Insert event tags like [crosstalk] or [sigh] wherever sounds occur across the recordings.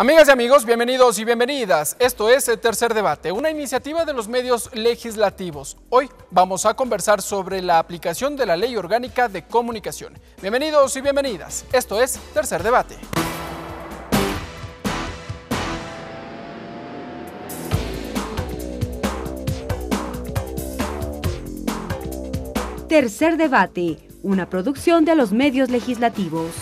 Amigas y amigos, bienvenidos y bienvenidas. Esto es el Tercer Debate, una iniciativa de los medios legislativos. Hoy vamos a conversar sobre la aplicación de la Ley Orgánica de Comunicación. Bienvenidos y bienvenidas. Esto es Tercer Debate. Tercer Debate, una producción de los medios legislativos.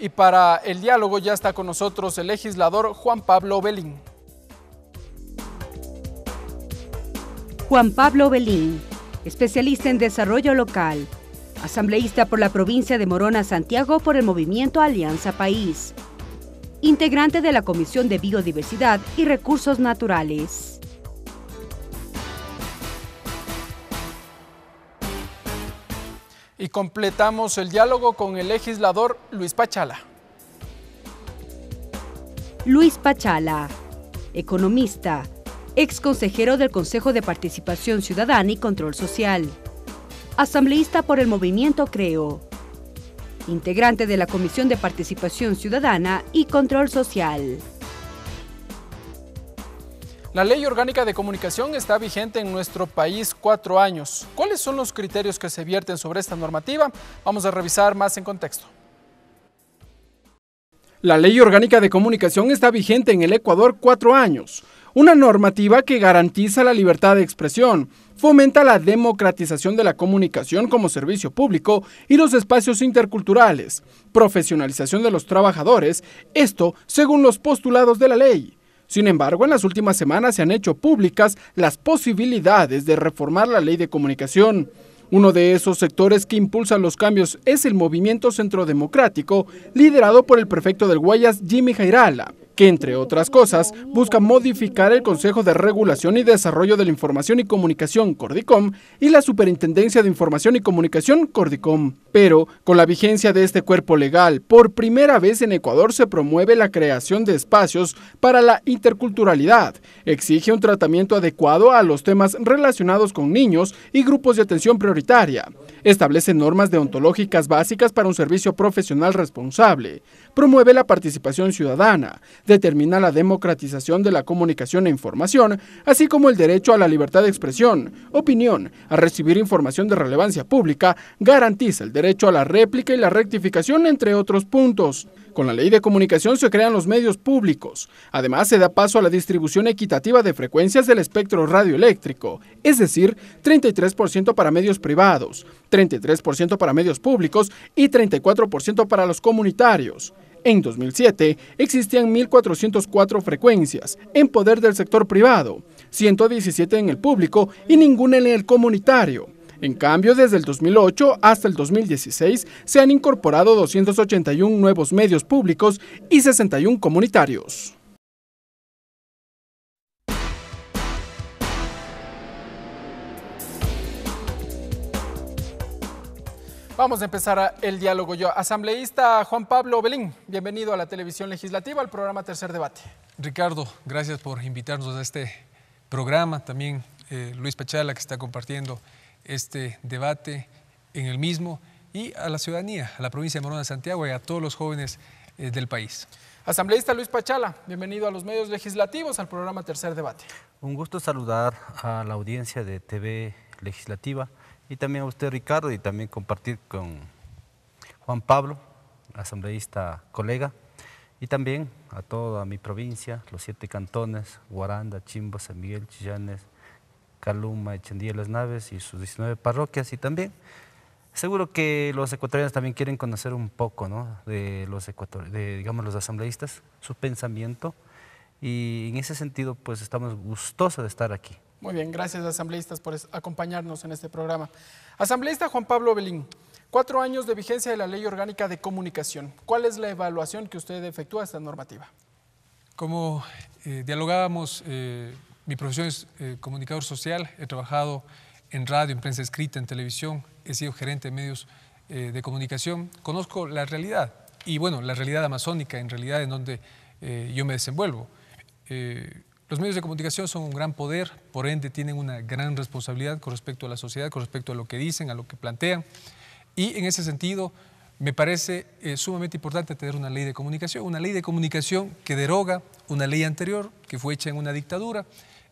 Y para el diálogo ya está con nosotros el legislador Juan Pablo Belín. Juan Pablo Belín, especialista en desarrollo local, asambleísta por la provincia de Morona, Santiago, por el movimiento Alianza País, integrante de la Comisión de Biodiversidad y Recursos Naturales. Y completamos el diálogo con el legislador Luis Pachala. Luis Pachala, economista, ex consejero del Consejo de Participación Ciudadana y Control Social, asambleísta por el movimiento Creo, integrante de la Comisión de Participación Ciudadana y Control Social. La Ley Orgánica de Comunicación está vigente en nuestro país cuatro años. ¿Cuáles son los criterios que se vierten sobre esta normativa? Vamos a revisar más en contexto. La Ley Orgánica de Comunicación está vigente en el Ecuador cuatro años, una normativa que garantiza la libertad de expresión, fomenta la democratización de la comunicación como servicio público y los espacios interculturales, profesionalización de los trabajadores, esto según los postulados de la ley sin embargo, en las últimas semanas se han hecho públicas las posibilidades de reformar la ley de comunicación. Uno de esos sectores que impulsan los cambios es el movimiento centrodemocrático, liderado por el prefecto del Guayas, Jimmy Jairala, que entre otras cosas busca modificar el Consejo de Regulación y Desarrollo de la Información y Comunicación Cordicom y la Superintendencia de Información y Comunicación Cordicom. Pero con la vigencia de este cuerpo legal, por primera vez en Ecuador se promueve la creación de espacios para la interculturalidad. Exige un tratamiento adecuado a los temas relacionados con niños y grupos de atención prioritaria establece normas deontológicas básicas para un servicio profesional responsable, promueve la participación ciudadana, determina la democratización de la comunicación e información, así como el derecho a la libertad de expresión, opinión, a recibir información de relevancia pública, garantiza el derecho a la réplica y la rectificación, entre otros puntos. Con la ley de comunicación se crean los medios públicos. Además, se da paso a la distribución equitativa de frecuencias del espectro radioeléctrico, es decir, 33% para medios privados, 33% para medios públicos y 34% para los comunitarios. En 2007 existían 1.404 frecuencias en poder del sector privado, 117 en el público y ninguna en el comunitario. En cambio, desde el 2008 hasta el 2016 se han incorporado 281 nuevos medios públicos y 61 comunitarios. Vamos a empezar el diálogo yo. Asambleísta Juan Pablo Belín, bienvenido a la televisión legislativa, al programa Tercer Debate. Ricardo, gracias por invitarnos a este programa. También eh, Luis Pachala, que está compartiendo este debate en el mismo y a la ciudadanía, a la provincia de Morona de Santiago y a todos los jóvenes eh, del país. Asambleísta Luis Pachala, bienvenido a los medios legislativos, al programa Tercer Debate. Un gusto saludar a la audiencia de TV Legislativa y también a usted Ricardo y también compartir con Juan Pablo, asambleísta colega, y también a toda mi provincia, los siete cantones, Guaranda, Chimbo, San Miguel, Chillanes, Caluma, Echendía, Las Naves y sus 19 parroquias y también seguro que los ecuatorianos también quieren conocer un poco ¿no? de los digamos los asambleístas, su pensamiento y en ese sentido pues estamos gustosos de estar aquí. Muy bien, gracias asambleístas por acompañarnos en este programa. Asambleísta Juan Pablo Belín, cuatro años de vigencia de la Ley Orgánica de Comunicación. ¿Cuál es la evaluación que usted efectúa a esta normativa? Como eh, dialogábamos eh, mi profesión es eh, comunicador social, he trabajado en radio, en prensa escrita, en televisión, he sido gerente de medios eh, de comunicación, conozco la realidad y bueno, la realidad amazónica en realidad en donde eh, yo me desenvuelvo. los medios de comunicación son un gran poder, por ende tienen una gran responsabilidad con respecto a la sociedad, con respecto a lo que dicen, a lo que plantean y en ese sentido me parece sumamente importante tener una ley de comunicación, una ley de comunicación que deroga una ley anterior que fue hecha en una dictadura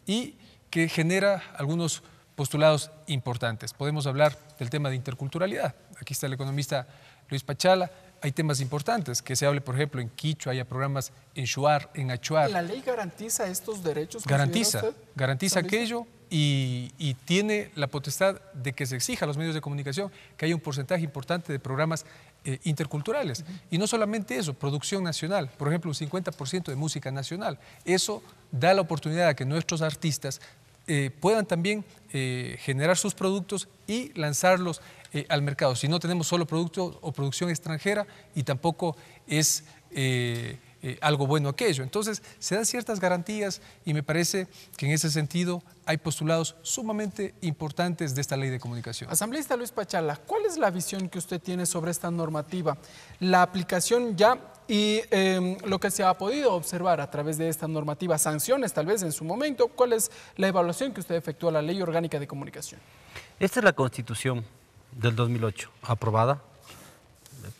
y que genera algunos postulados importantes. Podemos hablar del tema de interculturalidad. Aquí está el economista Luis Pachala. Hay temas importantes, que se hable, por ejemplo, en Quichua, haya programas en Shuar, en Achuar. ¿La ley garantiza estos derechos? Garantiza, garantiza aquello y, y, tiene la potestad de que se exija a los medios de comunicación que haya un porcentaje importante de programas eh, interculturales. Y no solamente eso, producción nacional, por ejemplo, un 50% de música nacional. Eso da la oportunidad a que nuestros artistas eh, puedan también eh, generar sus productos y lanzarlos al mercado. Si no tenemos solo producto o producción extranjera y tampoco es... Eh, algo bueno aquello. Entonces, se dan ciertas garantías y me parece que en ese sentido hay postulados sumamente importantes de esta ley de comunicación. Asambleísta Luis Pachala, ¿cuál es la visión que usted tiene sobre esta normativa? La aplicación ya y em, lo que se ha podido observar a través de esta normativa, sanciones tal vez en su momento, ¿cuál es la evaluación que usted efectúa a la Ley Orgánica de Comunicación? Esta es la Constitución del 2008, aprobada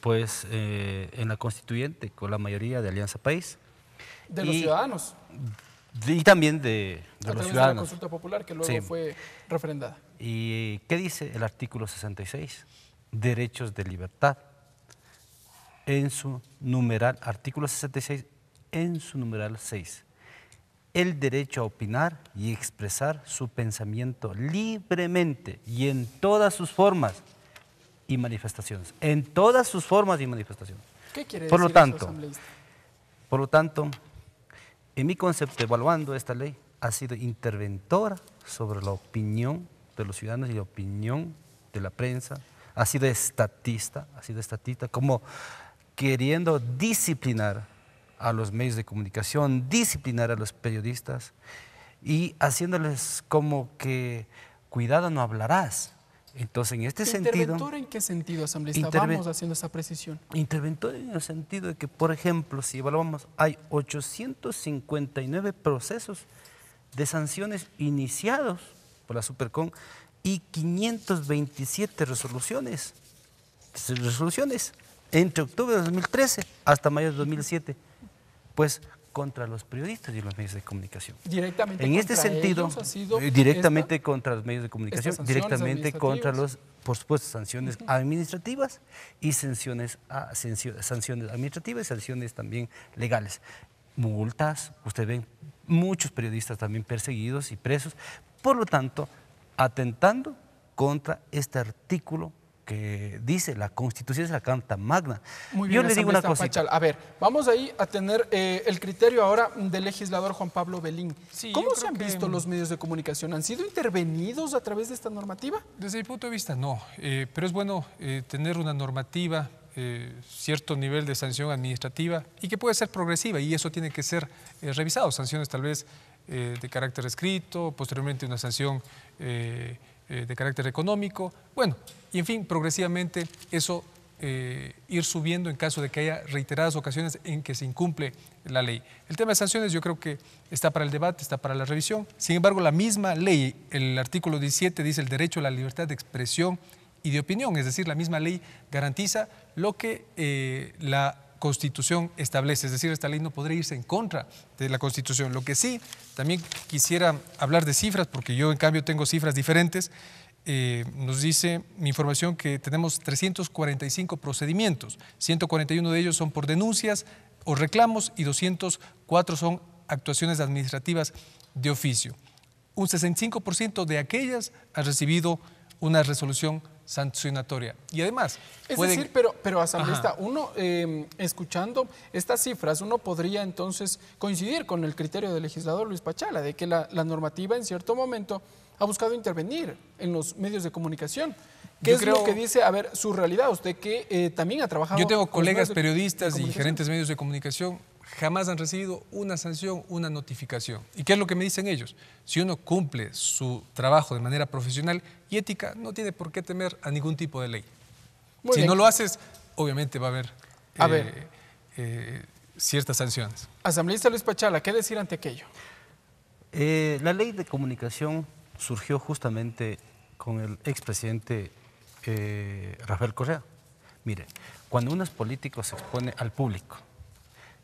pues eh, en la constituyente con la mayoría de Alianza País. De los ciudadanos. Y también de, los ciudadanos. De la consulta popular que luego fue referendada. ¿Y qué dice el artículo 66? Derechos de libertad. En su numeral, artículo 66, en su numeral 6 el derecho a opinar y expresar su pensamiento libremente y en todas sus formas, y manifestaciones, en todas sus formas y manifestaciones. ¿Qué quiere por decir lo tanto, Por lo tanto, en mi concepto, evaluando esta ley, ha sido interventora sobre la opinión de los ciudadanos y la opinión de la prensa, ha sido estatista, ha sido estatista, como queriendo disciplinar a los medios de comunicación, disciplinar a los periodistas y haciéndoles como que, cuidado, no hablarás, entonces, en este sentido... ¿Interventor en qué sentido, asambleísta? Vamos haciendo esa precisión. Interventor en el sentido de que, por ejemplo, si evaluamos, hay 859 procesos de sanciones iniciados por la Supercon y 527 resoluciones, resoluciones entre octubre de 2013 hasta mayo de 2007. Pues contra los periodistas y los medios de comunicación. Directamente. En este sentido, eh, directamente contra los medios de comunicación, directamente contra los, por supuesto, sanciones administrativas y sanciones, ah, sanciones administrativas sanciones también legales. Multas, usted ven muchos periodistas también perseguidos y presos, por lo tanto, atentando contra este artículo que dice, la Constitución es la canta Magna. bien, Yo le digo una cosa. A ver, vamos ahí a tener eh, el criterio ahora del legislador Juan Pablo Belín. ¿Cómo se han visto los medios de comunicación? ¿Han sido intervenidos a través de esta normativa? Desde mi punto de vista, no. Eh, pero es bueno eh, tener una normativa cierto nivel de sanción administrativa y que puede ser progresiva y eso tiene que ser revisado, sanciones tal vez de carácter escrito, posteriormente una sanción de carácter económico. Bueno, y en fin, progresivamente eso eh, ir subiendo en caso de que haya reiteradas ocasiones en que se incumple la ley. El tema de sanciones yo creo que está para el debate, está para la revisión. Sin embargo, la misma ley, el artículo 17 dice el derecho a la libertad de expresión y de opinión, es decir, la misma ley garantiza lo que eh, la Constitución establece, es decir, esta ley no podría irse en contra de la Constitución. Lo que sí, también quisiera hablar de cifras, porque yo en cambio tengo cifras diferentes. Eh, nos dice mi información que tenemos 345 procedimientos, 141 de ellos son por denuncias o reclamos y 204 son actuaciones administrativas de oficio. Un 65% de aquellas han recibido una resolución sancionatoria. Y además... Es decir, pero, pero asambleísta, uno em, escuchando estas cifras, uno podría entonces coincidir con el criterio del legislador Luis Pachala, de que la, normativa en cierto momento ha buscado intervenir en los medios de comunicación. ¿Qué es lo que dice, a ver, su realidad? Usted que eh, también ha trabajado... Yo tengo colegas periodistas y gerentes de medios de comunicación jamás han recibido una sanción, una notificación. ¿Y qué es lo que me dicen ellos? Si uno cumple su trabajo de manera profesional y ética, no tiene por qué temer a ningún tipo de ley. si no lo haces, obviamente va a haber eh, eh, ciertas sanciones. Asambleísta Luis Pachala, ¿qué decir ante aquello? Eh, la ley de comunicación surgió justamente con el expresidente Rafael Correa. Mire, cuando uno es político se expone al público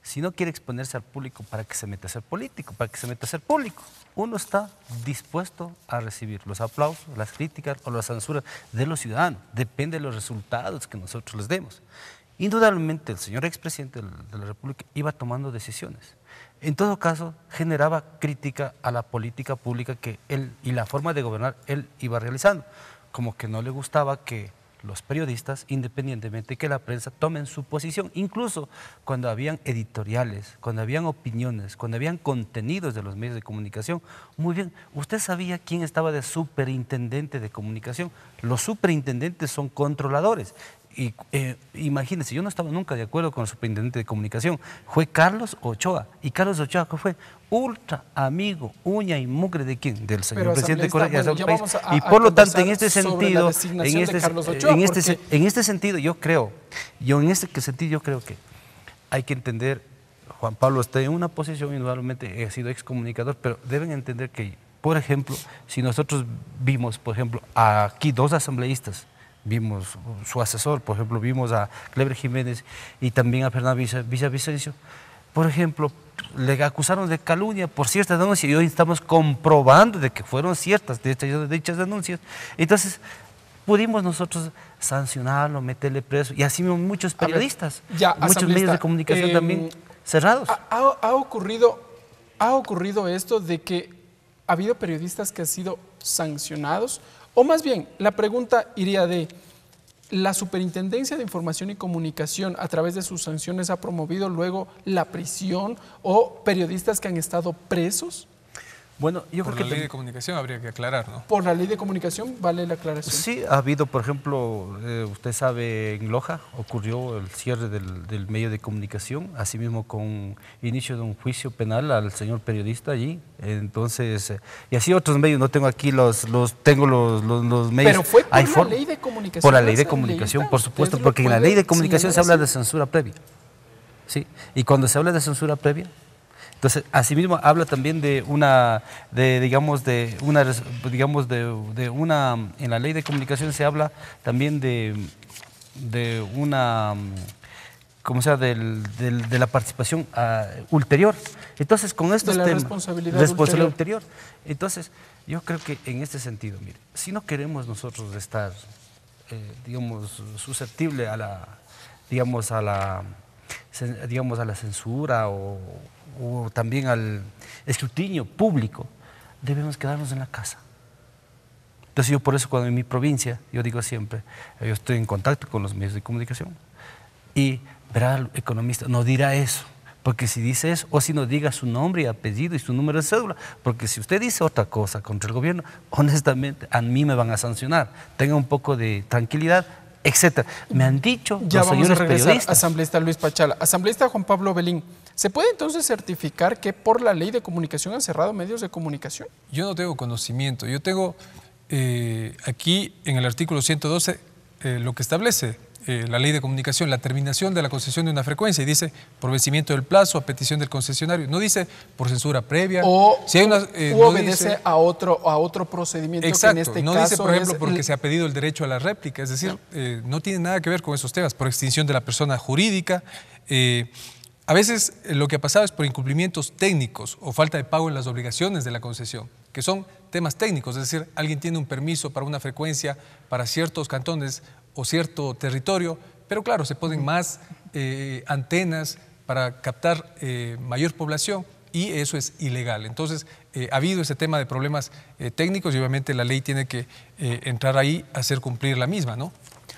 si no quiere exponerse al público, ¿para qué se mete a ser político? ¿Para que se mete a ser público? Uno está dispuesto a recibir los aplausos, las críticas o las censuras de los ciudadanos. Depende de los resultados que nosotros les demos. Indudablemente el señor expresidente de la República iba tomando decisiones. En todo caso, generaba crítica a la política pública que él y la forma de gobernar él iba realizando. Como que no le gustaba que los periodistas, independientemente que la prensa tomen su posición, incluso cuando habían editoriales, cuando habían opiniones, cuando habían contenidos de los medios de comunicación. Muy bien, ¿usted sabía quién estaba de superintendente de comunicación? Los superintendentes son controladores y eh, imagínense, yo no estaba nunca de acuerdo con el superintendente de comunicación. Fue Carlos Ochoa. ¿Y Carlos Ochoa fue? Ultra amigo, uña y mugre de quién? Del señor presidente de y por lo tanto, en este sentido, en este, este en, este, sentido, yo creo, yo en este sentido, yo creo que hay que entender Juan Pablo está en una posición, indudablemente ha sido excomunicador, pero deben entender que, por ejemplo, si nosotros vimos, por ejemplo, aquí dos asambleístas vimos su asesor, por ejemplo, vimos a Cleber Jiménez y también a Fernando Villavicencio. Por ejemplo, le acusaron de calumnia por ciertas denuncias y hoy estamos comprobando de que fueron ciertas dichas denuncias. Entonces, pudimos nosotros sancionarlo, meterle preso y así muchos periodistas, muchos medios de comunicación eh, también cerrados. Ha, ocurrido, ha ocurrido esto de que ha habido periodistas que han sido sancionados o más bien, la pregunta iría de, ¿la Superintendencia de Información y Comunicación a través de sus sanciones ha promovido luego la prisión o periodistas que han estado presos? Bueno, yo por la ley de comunicación habría que aclarar, ¿no? Por la ley de comunicación vale la aclaración. Sí, ha habido, por ejemplo, eh, usted sabe, en Loja ocurrió el cierre del, medio de comunicación, asimismo con inicio de un juicio penal al señor periodista allí. Entonces, eh, y así otros medios, no tengo aquí los, los tengo los, medios. Pero fue por la ley de comunicación. Por la ley de comunicación, por supuesto, porque en la ley de comunicación se habla de censura previa. Sí, y cuando se habla de censura previa, entonces, asimismo habla también de una, de, digamos, de una, digamos, de, una, en la ley de comunicación se habla también de, una, como sea, de la participación ah, ulterior. Entonces, con esto... de la Responsabilidad, ulterior. Entonces, yo creo que en este sentido, mire, si no queremos nosotros estar, eh, digamos, susceptible a la, digamos, a la, digamos, a la censura o o también al escrutinio público, debemos quedarnos en la casa. Entonces yo por eso cuando en mi provincia, yo digo siempre, yo estoy en contacto con los medios de comunicación y verá el economista, no dirá eso, porque si dice eso, o si no diga su nombre y apellido y su número de cédula, porque si usted dice otra cosa contra el gobierno, honestamente a mí me van a sancionar. Tenga un poco de tranquilidad, etcétera. Me han dicho ya los vamos a regresar, Asambleísta Luis Pachala, asambleísta Juan Pablo Belín. ¿Se puede entonces certificar que por la ley de comunicación han cerrado medios de comunicación? Yo no tengo conocimiento. Yo tengo eh, aquí en el artículo 112 eh, lo que establece eh, la ley de comunicación, la terminación de la concesión de una frecuencia y dice por vencimiento del plazo, a petición del concesionario. No dice por censura previa. O, si hay eh, obedece a, otro, a otro procedimiento en este no dice, por ejemplo, porque se ha pedido el derecho a la réplica. Es decir, eh, no tiene nada que ver con esos temas, por extinción de la persona jurídica. A veces lo que ha pasado es por incumplimientos técnicos o falta de pago en las obligaciones de la concesión, que son temas técnicos, es decir, alguien tiene un permiso para una frecuencia para ciertos cantones o cierto territorio, pero claro, se ponen más eh, antenas para captar eh, mayor población y eso es ilegal. Entonces, eh, ha habido ese tema de problemas técnicos y obviamente la ley tiene que entrar ahí, hacer cumplir la misma, ¿no?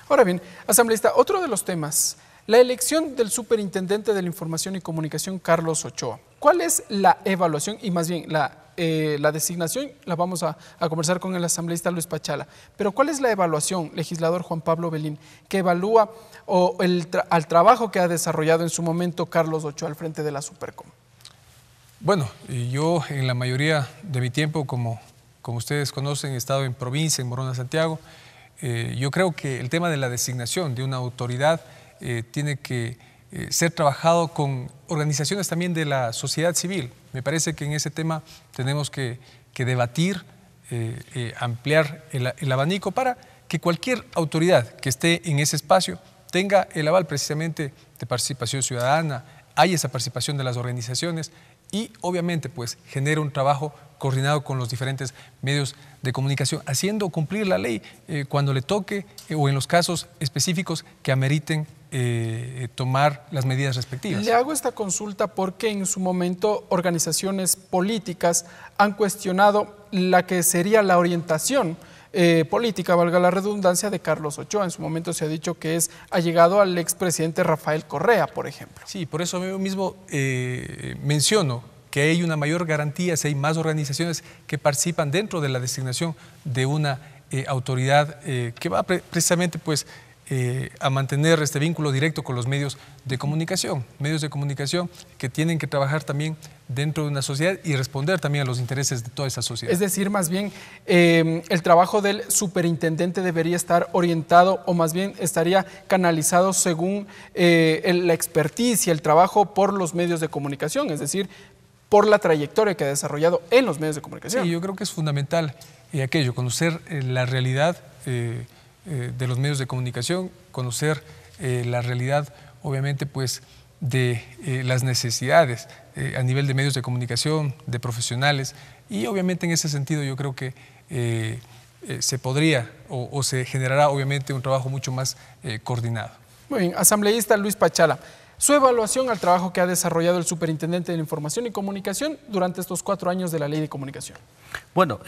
Ahora bien, asambleísta, otro de los temas, la elección del superintendente de la Información y Comunicación, Carlos Ochoa. ¿Cuál es la evaluación y más bien la eh, la designación la vamos a, conversar con el asambleísta Luis Pachala. Pero ¿cuál es la evaluación, legislador Juan Pablo Belín, que evalúa al trabajo que ha desarrollado en su momento Carlos Ochoa al frente de la Supercom? Bueno, yo en la mayoría de mi tiempo, como, como ustedes conocen, he estado en provincia, en Morona, Santiago. Eh, yo creo que el tema de la designación de una autoridad eh, tiene que eh, ser trabajado con organizaciones también de la sociedad civil. Me parece que en ese tema tenemos que, debatir, eh, eh, ampliar el, abanico para que cualquier autoridad que esté en ese espacio tenga el aval precisamente de participación ciudadana, hay esa participación de las organizaciones y obviamente pues genera un trabajo coordinado con los diferentes medios de comunicación, haciendo cumplir la ley cuando le toque o en los casos específicos que ameriten eh, tomar las medidas respectivas. Le hago esta consulta porque en su momento organizaciones políticas han cuestionado la que sería la orientación eh, política, valga la redundancia, de Carlos Ochoa. En su momento se ha dicho que es ha llegado al expresidente Rafael Correa, por ejemplo. Sí, por eso yo mismo eh, menciono que hay una mayor garantía si hay más organizaciones que participan dentro de la designación de una autoridad que va precisamente pues eh, a mantener este vínculo directo con los medios de comunicación, medios de comunicación que tienen que trabajar también dentro de una sociedad y responder también a los intereses de toda esa sociedad. Es decir, más bien, em, el trabajo del superintendente debería estar orientado o más bien estaría canalizado según eh, la experticia, el trabajo por los medios de comunicación, es decir, por la trayectoria que ha desarrollado en los medios de comunicación. Sí, yo creo que es fundamental eh, aquello, conocer la realidad. Eh, de los medios de comunicación, conocer eh, la realidad, obviamente, pues de eh, las necesidades a nivel de medios de comunicación, de profesionales, y obviamente en ese sentido yo creo que se podría o, o, se generará obviamente un trabajo mucho más coordinado. Muy bien, asambleísta Luis Pachala, su evaluación al trabajo que ha desarrollado el superintendente de Información y Comunicación durante estos cuatro años de la Ley de Comunicación. Bueno,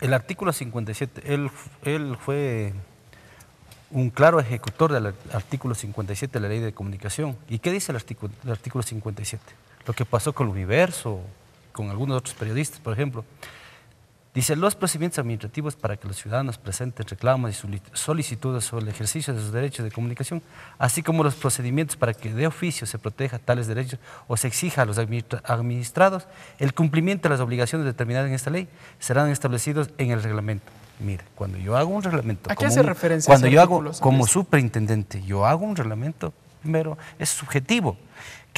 el artículo 57, él, él fue un claro ejecutor del artículo 57 de la ley de comunicación. ¿Y qué dice el artículo, el artículo 57? Lo que pasó con el universo, con algunos otros periodistas, por ejemplo. Dice, los procedimientos administrativos para que los ciudadanos presenten reclamos y solicitudes sobre el ejercicio de sus derechos de comunicación, así como los procedimientos para que de oficio se proteja tales derechos o se exija a los administrados el cumplimiento de las obligaciones determinadas en esta ley, serán establecidos en el reglamento. Mire, cuando yo hago un reglamento... Cuando yo hago, como superintendente, yo hago un reglamento, primero, es subjetivo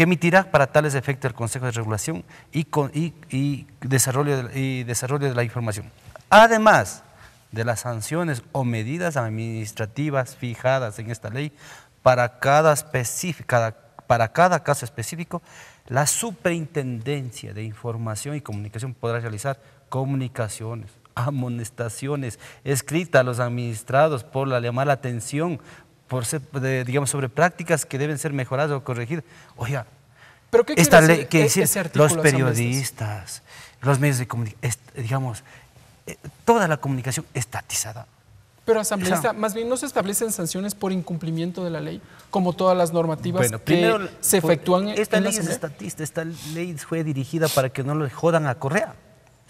que emitirá para tales efectos el Consejo de Regulación y, desarrollo de, y desarrollo de la información. Además de las sanciones o medidas administrativas fijadas en esta ley para cada, para cada caso específico, la Superintendencia de Información y Comunicación podrá realizar comunicaciones, amonestaciones escritas a los administrados por la llamada atención por ser, digamos, sobre prácticas que deben ser mejoradas o corregidas. Oiga, ¿Pero qué esta ley que los periodistas, los medios de comunicación, digamos, eh, toda la comunicación estatizada. Pero asambleísta, más bien no se establecen sanciones por incumplimiento de la ley, como todas las normativas se efectúan esta en Esta ley es estatista, esta ley fue dirigida para que no le jodan a Correa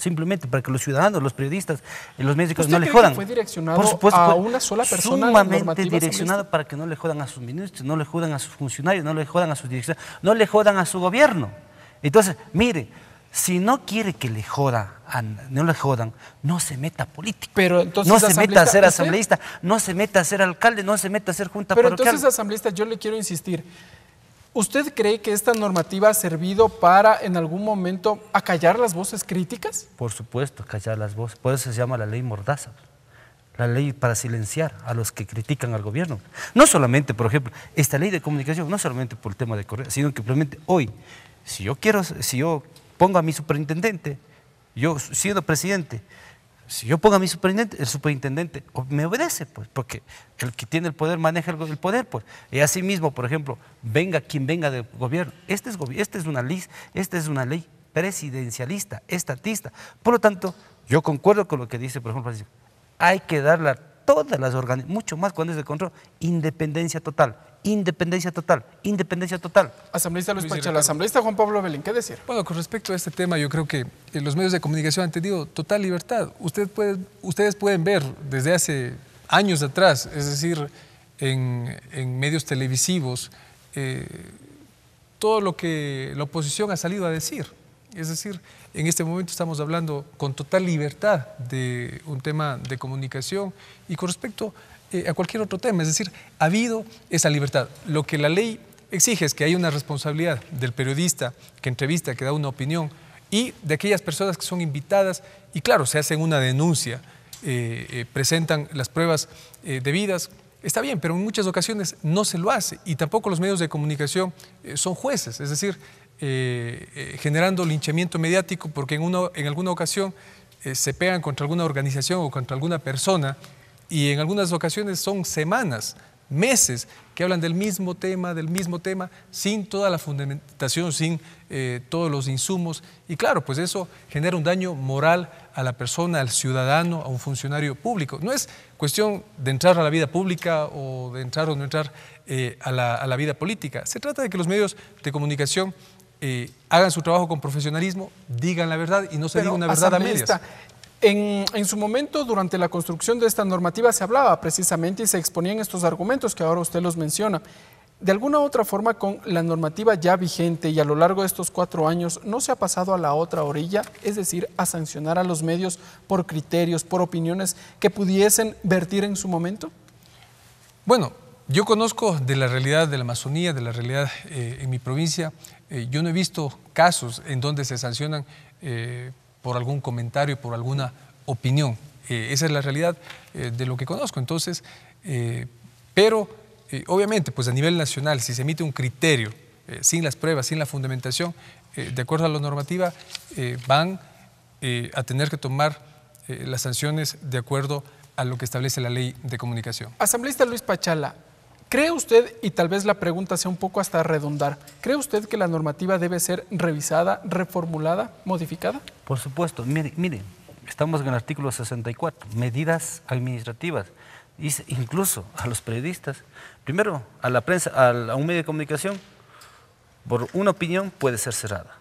simplemente para que los ciudadanos, los periodistas, eh, los médicos no le jodan. fue direccionado Por supuesto, a una sola persona. Sumamente direccionado para que no le jodan a sus ministros, no le jodan a sus funcionarios, no le jodan a sus direcciones, no le jodan a su gobierno. Entonces, mire, si no quiere que le joda, no le jodan, no se meta a política. Pero entonces, no se meta a ser asambleísta, no se meta a ser alcalde, no se meta a ser junta Pero entonces, asambleísta, yo le quiero insistir. ¿Usted cree que esta normativa ha servido para en algún momento acallar las voces críticas? Por supuesto, acallar las voces. Por eso se llama la ley mordaza. La ley para silenciar a los que critican al gobierno. No solamente, por ejemplo, esta ley de comunicación, no solamente por el tema de Correa, sino que simplemente hoy, si yo quiero, si yo pongo a mi superintendente, yo siendo presidente, si yo pongo a mi superintendente, el superintendente me obedece, pues, porque el que tiene el poder maneja el, poder, pues. Y así mismo, por ejemplo, venga quien venga del gobierno. Este es, esta es una ley, esta es una ley presidencialista, estatista. Por lo tanto, yo concuerdo con lo que dice, por ejemplo, hay que dar la todas las organizaciones, mucho más cuando es de control, independencia total, independencia total, independencia total. Asambleísta Luis, Luis asambleísta Juan Pablo Belín, ¿qué decir? Bueno, con respecto a este tema, yo creo que eh, los medios de comunicación han tenido total libertad. ustedes pueden ver desde hace años atrás, es decir, en, medios televisivos, eh, todo lo que la oposición ha salido a decir. Es decir, en este momento estamos hablando con total libertad de un tema de comunicación y con respecto eh, a cualquier otro tema. Es decir, ha habido esa libertad. Lo que la ley exige es que hay una responsabilidad del periodista que entrevista, que da una opinión, y de aquellas personas que son invitadas y claro, se hacen una denuncia, eh, eh, presentan las pruebas debidas, Está bien, pero en muchas ocasiones no se lo hace y tampoco los medios de comunicación son jueces, es decir, eh, eh, generando linchamiento mediático porque en, una, en alguna ocasión eh, se pegan contra alguna organización o contra alguna persona y en algunas ocasiones son semanas, meses que hablan del mismo tema, del mismo tema, sin toda la fundamentación, sin todos los insumos. Y claro, pues eso genera un daño moral a la persona, al ciudadano, a un funcionario público. No es cuestión de entrar a la vida pública o de entrar o no entrar a, la, a la vida política. Se trata de que los medios de comunicación eh, hagan su trabajo con profesionalismo, digan la verdad y no se diga una verdad a medias. En, su momento, durante la construcción de esta normativa, se hablaba precisamente y se exponían estos argumentos que ahora usted los menciona. De alguna otra forma, con la normativa ya vigente y a lo largo de estos cuatro años, ¿no se ha pasado a la otra orilla? Es decir, a sancionar a los medios por criterios, por opiniones que pudiesen vertir en su momento? Bueno, yo conozco de la realidad de la Amazonía, de la realidad eh, en mi provincia, eh, yo no he visto casos en donde se sancionan eh, por algún comentario, por alguna opinión. Eh, esa es la realidad de lo que conozco. Entonces, pero obviamente, pues a nivel nacional, si se emite un criterio sin las pruebas, sin la fundamentación, de acuerdo a la normativa, van a tener que tomar las sanciones de acuerdo a lo que establece la ley de comunicación. Asambleísta Luis Pachala, ¿Cree usted, y tal vez la pregunta sea un poco hasta redundar, ¿cree usted que la normativa debe ser revisada, reformulada, modificada? Por supuesto. Miren, estamos en el artículo 64, medidas administrativas. Dice incluso a los periodistas. Primero, a la prensa, a un medio de comunicación, por una opinión puede ser cerrada.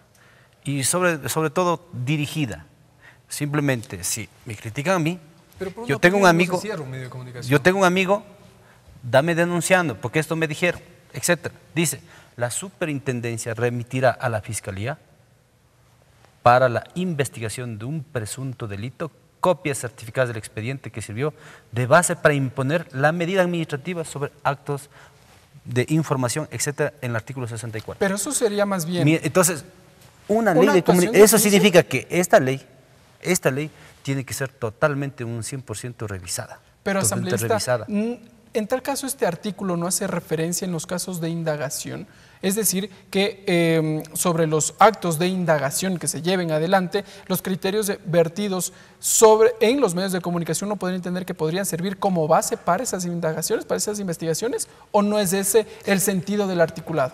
Y sobre, todo dirigida. Simplemente, si me critican a mí, yo tengo, un amigo, yo tengo un amigo dame denunciando, porque esto me dijeron, etc. Dice, la superintendencia remitirá a la fiscalía para la investigación de un presunto delito copias certificadas del expediente que sirvió de base para imponer la medida administrativa sobre actos de información, etcétera, en el artículo 64. Pero eso sería más bien. Entonces, una, ley Eso significa que esta ley, esta ley tiene que ser totalmente un 100% revisada. Pero totalmente en tal caso, este artículo no hace referencia en los casos de indagación, es decir, que em, sobre los actos de indagación que se lleven adelante, los criterios vertidos en los medios de comunicación no pueden entender que podrían servir como base para esas indagaciones, para esas investigaciones, o no es ese el sentido del articulado.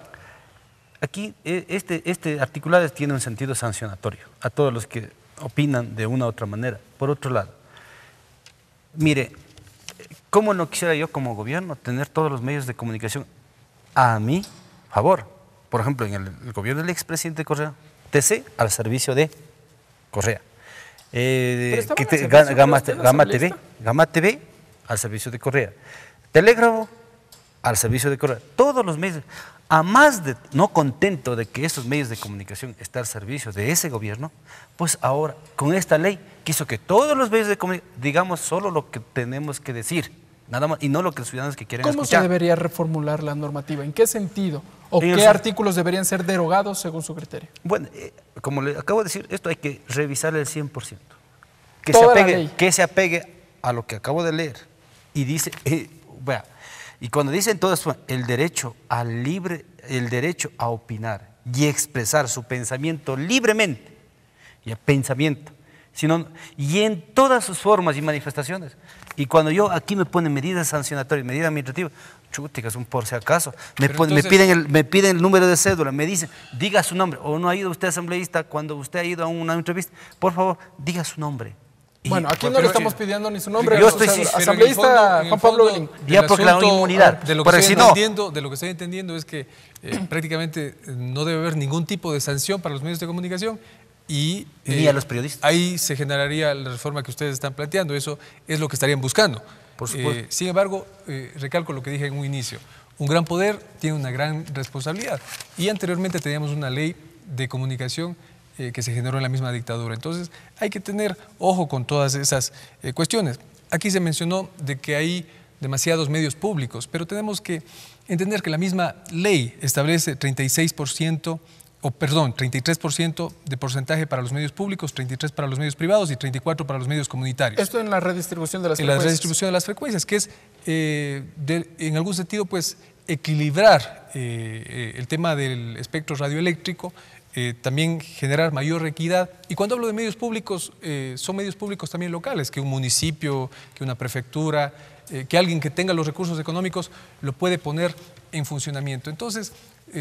Aquí, e, este, este articulado tiene un sentido sancionatorio a todos los que opinan de una u otra manera. Por otro lado, mire, ¿Cómo no quisiera yo como gobierno tener todos los medios de comunicación a mi favor? Por ejemplo, en el, gobierno del expresidente Correa, TC al servicio de Correa. Eh, TV, Gama TV al servicio de Correa. Telégrafo al servicio de Correa. Todos los medios. A más de no contento de que esos medios de comunicación estén al servicio de ese gobierno, pues ahora con esta ley quiso que todos los medios de comunicación digamos solo lo que tenemos que decir, nada y no lo que los ciudadanos que quieren escuchar. ¿Cómo se debería reformular la normativa? ¿En qué sentido? ¿O qué artículos deberían ser derogados según su criterio? Bueno, eh, como le acabo de decir, esto hay que revisar el 100%. Que, se apegue, que se apegue a lo que acabo de leer y dice, eh, vea, y cuando dicen todas, el derecho a libre, el derecho a opinar y expresar su pensamiento libremente, y a pensamiento, y en todas sus formas y manifestaciones. Y cuando yo aquí me ponen medidas sancionatorias, medidas administrativas, chuticas, un por si acaso, me, piden el, me piden el número de cédula, me dicen, diga su nombre, o no ha ido usted asambleísta, cuando usted ha ido a una entrevista, por favor, diga su nombre bueno, aquí no le estamos pidiendo ni su nombre. Yo estoy Juan Pablo De lo, que estoy entendiendo, de lo que entendiendo es que eh, [clears throat] prácticamente eh, no debe haber ningún tipo de sanción para los medios de comunicación y eh, a los periodistas. Ahí se generaría la reforma que ustedes están planteando. Eso es lo que estarían buscando. Por supuesto. sin embargo, recalco lo que dije en un inicio. Un gran poder tiene una gran responsabilidad. Y anteriormente teníamos una ley de comunicación eh, que se generó en la misma dictadura. Entonces hay que tener ojo con todas esas eh, cuestiones. Aquí se mencionó de que hay demasiados medios públicos, pero tenemos que entender que la misma ley establece 36% o perdón, 33% de porcentaje para los medios públicos, 33% para los medios privados y 34% para los medios comunitarios. Esto en la redistribución de las frecuencias. En la redistribución de las frecuencias, que es, eh, en algún sentido, pues equilibrar el tema del espectro radioeléctrico eh, también generar mayor equidad. Y cuando hablo de medios públicos, eh, son medios públicos también locales, que un municipio, que una prefectura, eh, que alguien que tenga los recursos económicos lo puede poner en funcionamiento. Entonces,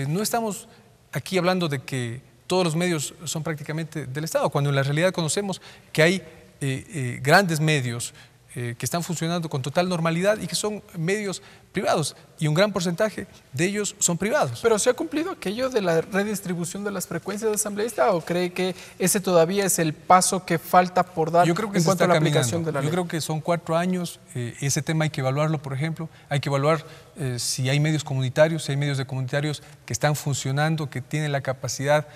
no estamos aquí hablando de que todos los medios son prácticamente del Estado, cuando en la realidad conocemos que hay grandes medios eh, que están funcionando con total normalidad y que son medios privados y un gran porcentaje de ellos son privados. Pero ¿se ha cumplido aquello de la redistribución de las frecuencias de asambleísta o cree que ese todavía es el paso que falta por dar Yo creo que en cuanto a la aplicación de la ley? Yo creo que son cuatro años, eh, ese tema hay que evaluarlo, por ejemplo, hay que evaluar eh, si hay medios comunitarios, si hay medios de comunitarios que están funcionando, que tienen la capacidad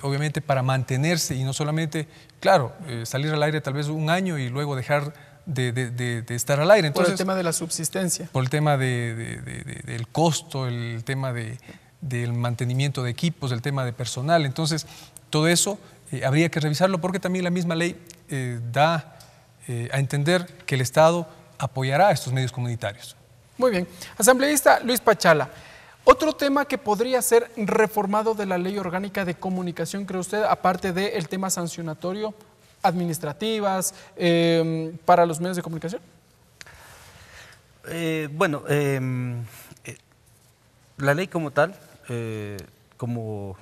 obviamente para mantenerse y no solamente, claro, salir al aire tal vez un año y luego dejar de, estar al aire. Entonces, por el tema de la subsistencia. Por el tema del costo, el tema del mantenimiento de equipos, el tema de personal. Entonces, todo eso eh, habría que revisarlo porque también la misma ley eh, da eh, a entender que el Estado apoyará a estos medios comunitarios. Muy bien. Asambleísta Luis Pachala. Otro tema que podría ser reformado de la ley orgánica de comunicación, cree usted, aparte del tema sancionatorio, administrativas em, para los medios de comunicación? Eh, bueno, em, eh, la ley como tal, eh, como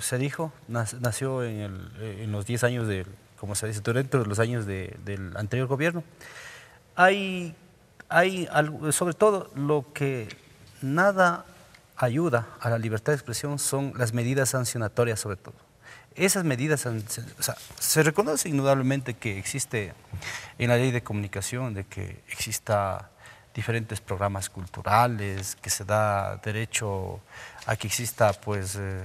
se dijo, nació en, los 10 años del, como se dice, dentro de los años del anterior gobierno. Hay, hay sobre todo lo que nada ayuda a la libertad de expresión son las medidas sancionatorias sobre todo. Esas medidas, se reconoce indudablemente que existe en la ley de comunicación, de que exista diferentes programas culturales, que se da derecho a que exista, pues, eh,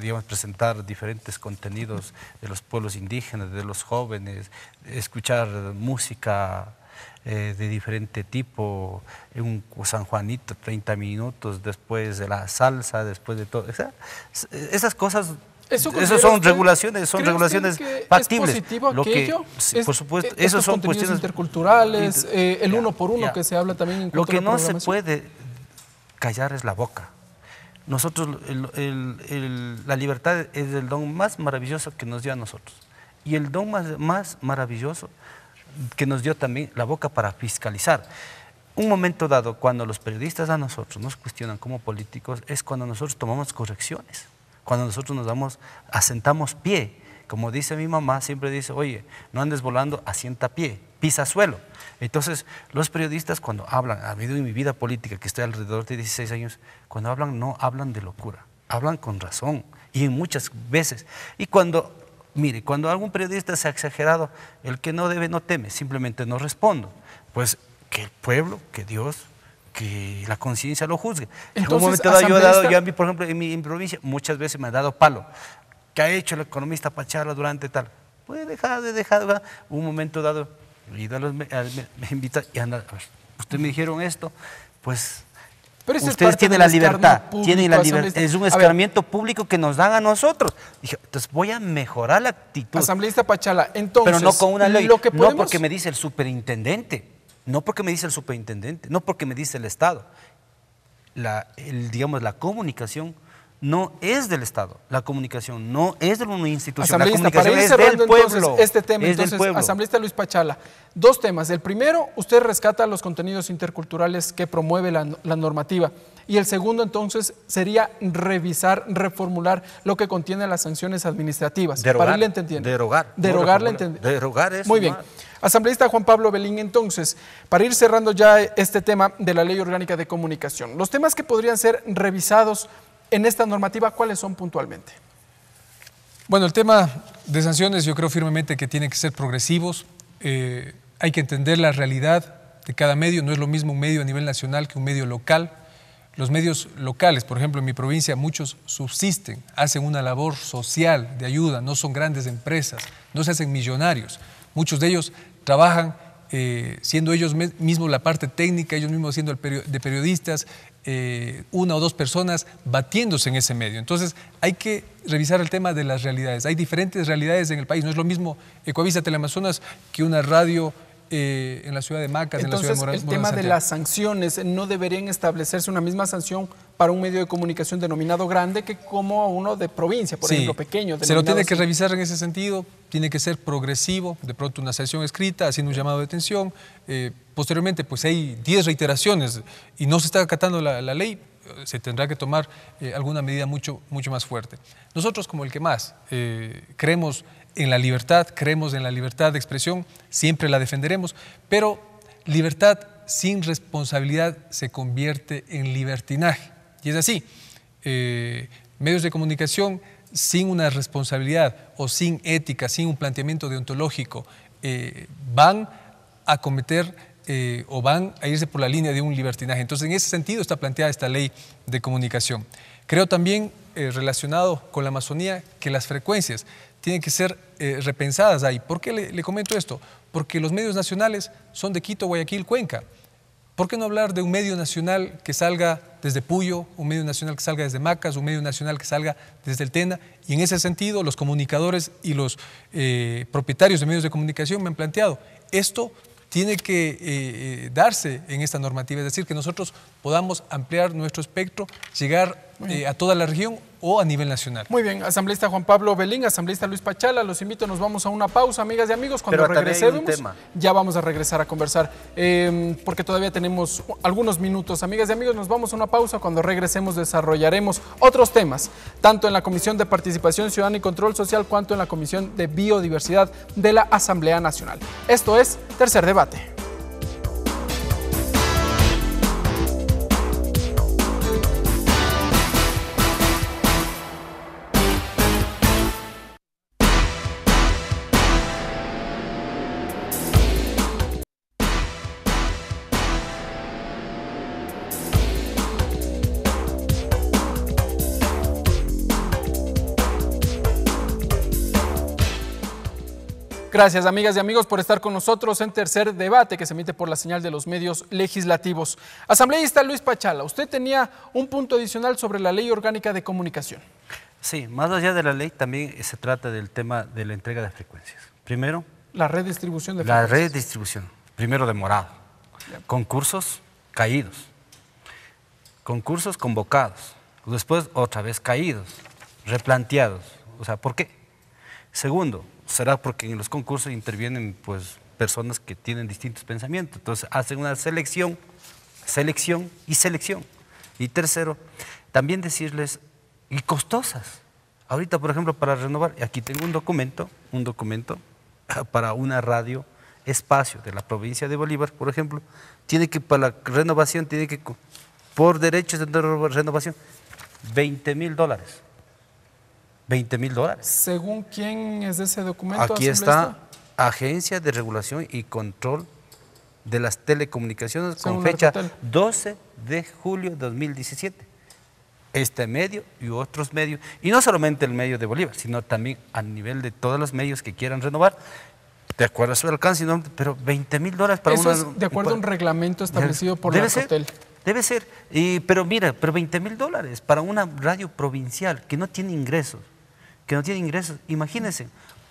digamos, presentar diferentes contenidos de los pueblos indígenas, de los jóvenes, escuchar música eh, de diferente tipo, en un San Juanito, 30 minutos, después de la salsa, después de todo. esas cosas esas son regulaciones, son regulaciones factibles. Es lo que, por supuesto, eh, esas son cuestiones interculturales, eh, el uno por uno que se habla también. En lo que no se puede callar es la boca. Nosotros, la libertad es el don más maravilloso que nos dio a nosotros. Y el don más, más maravilloso que nos dio también la boca para fiscalizar un momento dado, cuando los periodistas a nosotros nos cuestionan como políticos, es cuando nosotros tomamos correcciones. Cuando nosotros nos damos, asentamos pie. Como dice mi mamá, siempre dice, oye, no andes volando, asienta pie, pisa suelo. Entonces, los periodistas cuando hablan, a mí en mi vida política, que estoy alrededor de 16 años, cuando hablan, no hablan de locura, hablan con razón y muchas veces. Y cuando, mire, cuando algún periodista se ha exagerado, el que no debe no teme, simplemente no respondo. Pues que el pueblo, que Dios que la conciencia lo juzgue. en algún momento dado, yo he dado, por ejemplo, en mi, provincia, muchas veces me ha dado palo. ¿Qué ha hecho el economista Pachala durante tal? Pues dejar, de dejar, un momento dado, me, invita, y anda, ustedes me dijeron esto, pues ustedes tienen la, libertad, tienen la Es un escarmiento público que nos dan a nosotros. Dije, entonces voy a mejorar la actitud. Asambleísta Pachala, entonces. Pero no con una ley, no porque me dice el superintendente. No porque me dice el superintendente, no porque me dice el Estado. La, digamos, la comunicación no es del Estado, la comunicación no es de una institución, comunicación es del pueblo. este tema, es entonces, Luis Pachala, dos temas. El primero, usted rescata los contenidos interculturales que promueve la, la normativa. Y el segundo entonces sería revisar, reformular lo que contiene las sanciones administrativas. para irle entendiendo. Derogar. Derogar, Derogar es Muy bien. Asambleísta Juan Pablo Belín, entonces, para ir cerrando ya este tema de la Ley Orgánica de Comunicación, los temas que podrían ser revisados en esta normativa, ¿cuáles son puntualmente? Bueno, el tema de sanciones yo creo firmemente que tienen que ser progresivos. Eh, hay que entender la realidad de cada medio. No es lo mismo un medio a nivel nacional que un medio local. Los medios locales, por ejemplo, en mi provincia muchos subsisten, hacen una labor social de ayuda, no son grandes empresas, no se hacen millonarios. Muchos de ellos trabajan eh, siendo ellos mismos la parte técnica, ellos mismos siendo de periodistas, eh, una o dos personas batiéndose en ese medio. Entonces hay que revisar el tema de las realidades. Hay diferentes realidades en el país. No es lo mismo Ecoavisa Teleamazonas que una radio eh, en la ciudad de maca en la ciudad de Morales. El tema de, las sanciones, eh, ¿no deberían establecerse una misma sanción para un medio de comunicación denominado grande que como uno de provincia, por ejemplo, pequeño? Se lo tiene que revisar en ese sentido, tiene que ser progresivo, de pronto una sanción escrita, haciendo un llamado de atención. Eh, posteriormente, pues hay 10 reiteraciones y no se está acatando la, ley, se tendrá que tomar alguna medida mucho, mucho más fuerte. Nosotros, como el que más, creemos en la libertad, creemos en la libertad de expresión, siempre la defenderemos, pero libertad sin responsabilidad se convierte en libertinaje. Y es así, eh, medios de comunicación sin una responsabilidad o sin ética, sin un planteamiento deontológico, eh, van a cometer eh, o van a irse por la línea de un libertinaje. Entonces, en ese sentido está planteada esta ley de comunicación. Creo también, relacionado con la Amazonía, que las frecuencias tienen que ser eh, repensadas ahí. ¿Por qué le, comento esto? Porque los medios nacionales son de Quito, Guayaquil, Cuenca. ¿Por qué no hablar de un medio nacional que salga desde Puyo, un medio nacional que salga desde Macas, un medio nacional que salga desde el Tena? Y en ese sentido, los comunicadores y los eh, propietarios de medios de comunicación me han planteado, esto tiene que eh, darse en esta normativa, es decir, que nosotros podamos ampliar nuestro espectro, llegar eh, a toda la región o a nivel nacional. Muy bien, asambleísta Juan Pablo Belín, asambleísta Luis Pachala, los invito, nos vamos a una pausa, amigas y amigos, cuando regresemos tema. ya vamos a regresar a conversar, em, porque todavía tenemos algunos minutos, amigas y amigos, nos vamos a una pausa, cuando regresemos desarrollaremos otros temas, tanto en la Comisión de Participación Ciudadana y Control Social, cuanto en la Comisión de Biodiversidad de la Asamblea Nacional. Esto es Tercer Debate. Gracias, amigas y amigos, por estar con nosotros en tercer debate que se emite por la señal de los medios legislativos. Asambleísta Luis Pachala, usted tenía un punto adicional sobre la ley orgánica de comunicación. Sí, más allá de la ley también eh, se trata del tema de la entrega de frecuencias. Primero. La redistribución de frecuencias. La redistribución. Primero demorado. Concursos caídos. Concursos convocados. Después otra vez caídos, replanteados. O sea, ¿por qué? Segundo, será porque en los concursos intervienen pues, personas que tienen distintos pensamientos. Entonces hacen una selección, selección y selección. Y tercero, también decirles, y costosas. Ahorita, por ejemplo, para renovar, aquí tengo un documento, un documento [laughs] para una radio espacio de la provincia de Bolívar, por ejemplo, tiene que para la renovación, tiene que, por derechos de renovación, 20 mil dólares. 20 mil dólares. ¿Según quién es ese documento? Aquí está Agencia de Regulación y Control de las Telecomunicaciones con fecha 12 de julio de 2017. Este medio y otros medios, y no solamente el medio de Bolívar, sino también a nivel de todos los medios que quieran renovar, de acuerdo a su alcance, pero 20 mil dólares para Eso es de acuerdo a un reglamento establecido por la Hotel. Debe ser, y, pero mira, pero 20 mil dólares para una radio provincial que no tiene ingresos que no tiene ingresos. Imagínense,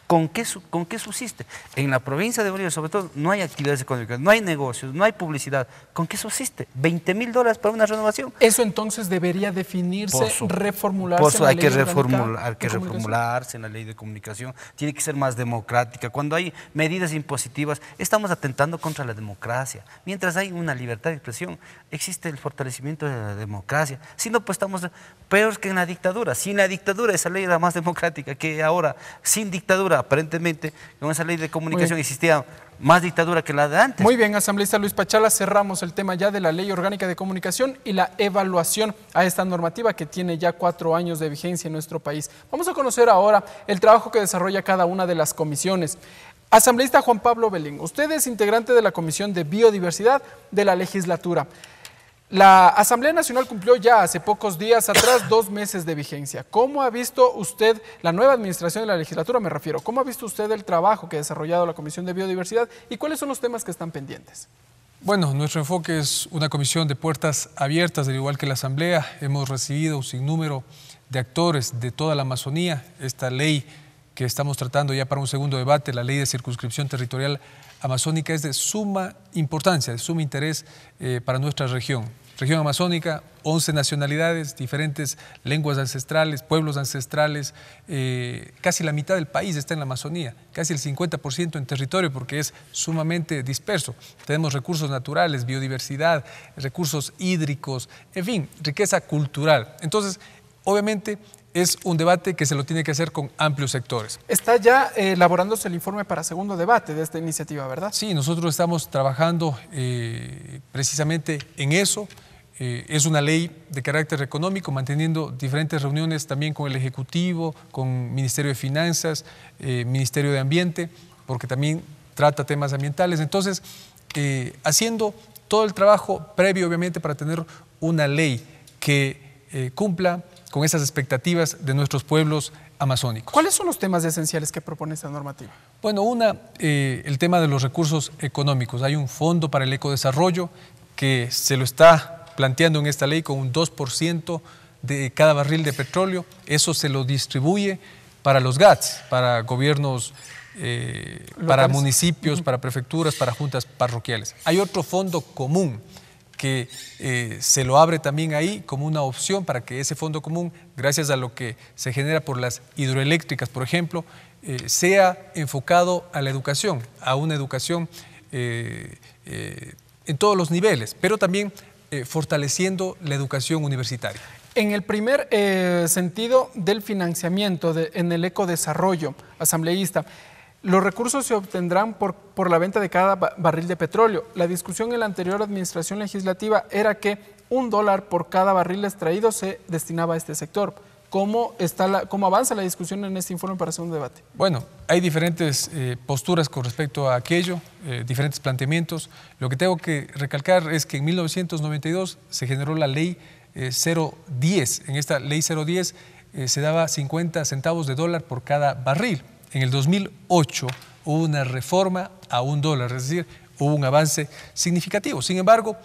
¿Con qué, ¿Con qué subsiste? En la provincia de Bolivia, sobre todo, no hay actividades económicas, no hay negocios, no hay publicidad. ¿Con qué subsiste? ¿20 mil dólares para una renovación? Eso entonces debería definirse, reformularse. en la hay, que reformular, hay que reformularse en la ley de comunicación, tiene que ser más democrática. Cuando hay medidas impositivas, estamos atentando contra la democracia. Mientras hay una libertad de expresión, existe el fortalecimiento de la democracia. Si no, pues estamos peor que en la dictadura. Sin la dictadura, esa ley era más democrática que ahora. Sin dictadura, Aparentemente, con esa ley de comunicación existía más dictadura que la de antes. Muy bien, asambleísta Luis Pachala, cerramos el tema ya de la Ley Orgánica de Comunicación y la evaluación a esta normativa que tiene ya cuatro años de vigencia en nuestro país. Vamos a conocer ahora el trabajo que desarrolla cada una de las comisiones. Asambleísta Juan Pablo Belén, usted es integrante de la Comisión de Biodiversidad de la legislatura. La Asamblea Nacional cumplió ya hace pocos días atrás dos meses de vigencia. ¿Cómo ha visto usted la nueva administración de la legislatura? Me refiero, ¿cómo ha visto usted el trabajo que ha desarrollado la Comisión de Biodiversidad y cuáles son los temas que están pendientes? Bueno, nuestro enfoque es una comisión de puertas abiertas, al igual que la Asamblea. Hemos recibido un sinnúmero de actores de toda la Amazonía. Esta ley que estamos tratando ya para un segundo debate, la ley de circunscripción territorial amazónica es de suma importancia, de suma interés eh, para nuestra región. Región amazónica, 11 nacionalidades, diferentes lenguas ancestrales, pueblos ancestrales. Eh, casi la mitad del país está en la Amazonía, casi el 50% en territorio porque es sumamente disperso. Tenemos recursos naturales, biodiversidad, recursos hídricos, en fin, riqueza cultural. Entonces, obviamente es un debate que se lo tiene que hacer con amplios sectores. Está ya eh, elaborándose el informe para segundo debate de esta iniciativa, ¿verdad? Sí, nosotros estamos trabajando eh, precisamente en eso. Eh, es una ley de carácter económico, manteniendo diferentes reuniones también con el Ejecutivo, con Ministerio de Finanzas, Ministerio de Ambiente, porque también trata temas ambientales. Entonces, haciendo todo el trabajo previo, obviamente, para tener una ley que cumpla con esas expectativas de nuestros pueblos amazónicos. ¿Cuáles son los temas esenciales que propone esta normativa? Bueno, una, eh, el tema de los recursos económicos. Hay un fondo para el ecodesarrollo que se lo está planteando en esta ley con un 2% de cada barril de petróleo. Eso se lo distribuye para los GATS, para gobiernos eh, para municipios, para prefecturas, para juntas parroquiales. Hay otro fondo común que eh, se lo abre también ahí como una opción para que ese fondo común, gracias a lo que se genera por las hidroeléctricas, por ejemplo, eh, sea enfocado a la educación, a una educación eh, en todos los niveles, pero también fortaleciendo la educación universitaria. En el primer sentido del financiamiento en el ecodesarrollo asambleísta, los recursos se obtendrán por, por la venta de cada barril de petróleo. La discusión en la anterior administración legislativa era que un dólar por cada barril extraído se destinaba a este sector. ¿Cómo, está ¿Cómo avanza la discusión en este informe para hacer un debate? Bueno, hay diferentes eh, posturas con respecto a aquello, eh, diferentes planteamientos. Lo que tengo que recalcar es que en 1992 se generó la ley 010. Eh, en esta ley 010 se daba 50 centavos de dólar por cada barril en el 2008 hubo una reforma a un dólar, es decir, hubo un avance significativo. Sin embargo,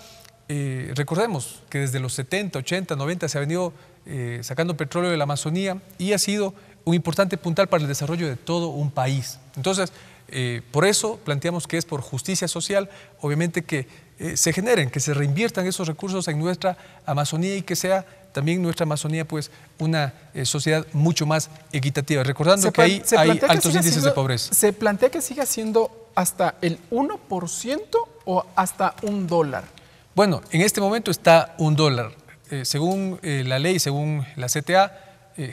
eh, recordemos que desde los 70, 80, 90 se ha venido eh, sacando petróleo de la Amazonía y ha sido un importante puntal para el desarrollo de todo un país. Entonces, eh, por eso planteamos que es por justicia social, obviamente que se generen, que se reinviertan esos recursos en nuestra Amazonía y que sea también nuestra Amazonía, pues, una eh, sociedad mucho más equitativa, recordando que ahí hay, altos índices de pobreza. Se plantea que siga siendo hasta el 1% o hasta un dólar. Bueno, en este momento está un dólar. Eh, según eh, la ley, según la CTA,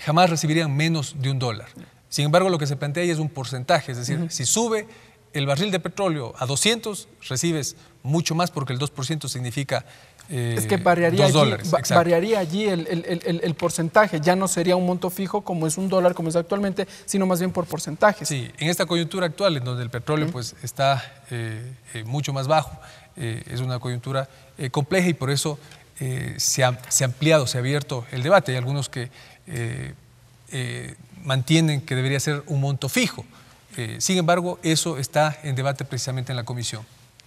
jamás recibirían menos de un dólar. Sin embargo, lo que se plantea ahí es un porcentaje, es decir, si sube el barril de petróleo a 200, recibes mucho más porque el 2% significa eh, es que variaría allí, allí el, porcentaje, ya no sería un monto fijo como es un dólar como es actualmente, sino más bien por porcentajes. Sí, en esta coyuntura actual en donde el petróleo pues está eh, eh, mucho más bajo, es una coyuntura compleja y por eso se ha, se, ha, ampliado, se ha abierto el debate. Hay algunos que mantienen que debería ser un monto fijo. sin embargo, eso está en debate precisamente en la comisión.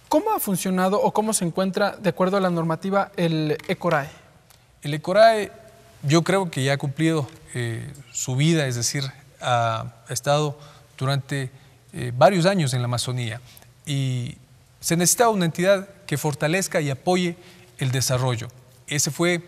¿Cómo ha funcionado o cómo se encuentra, de acuerdo a la normativa, el ECORAE? El ECORAE yo creo que ya ha cumplido eh, su vida, es decir, ha estado durante eh, varios años en la Amazonía y se necesitaba una entidad que fortalezca y apoye el desarrollo. esa fue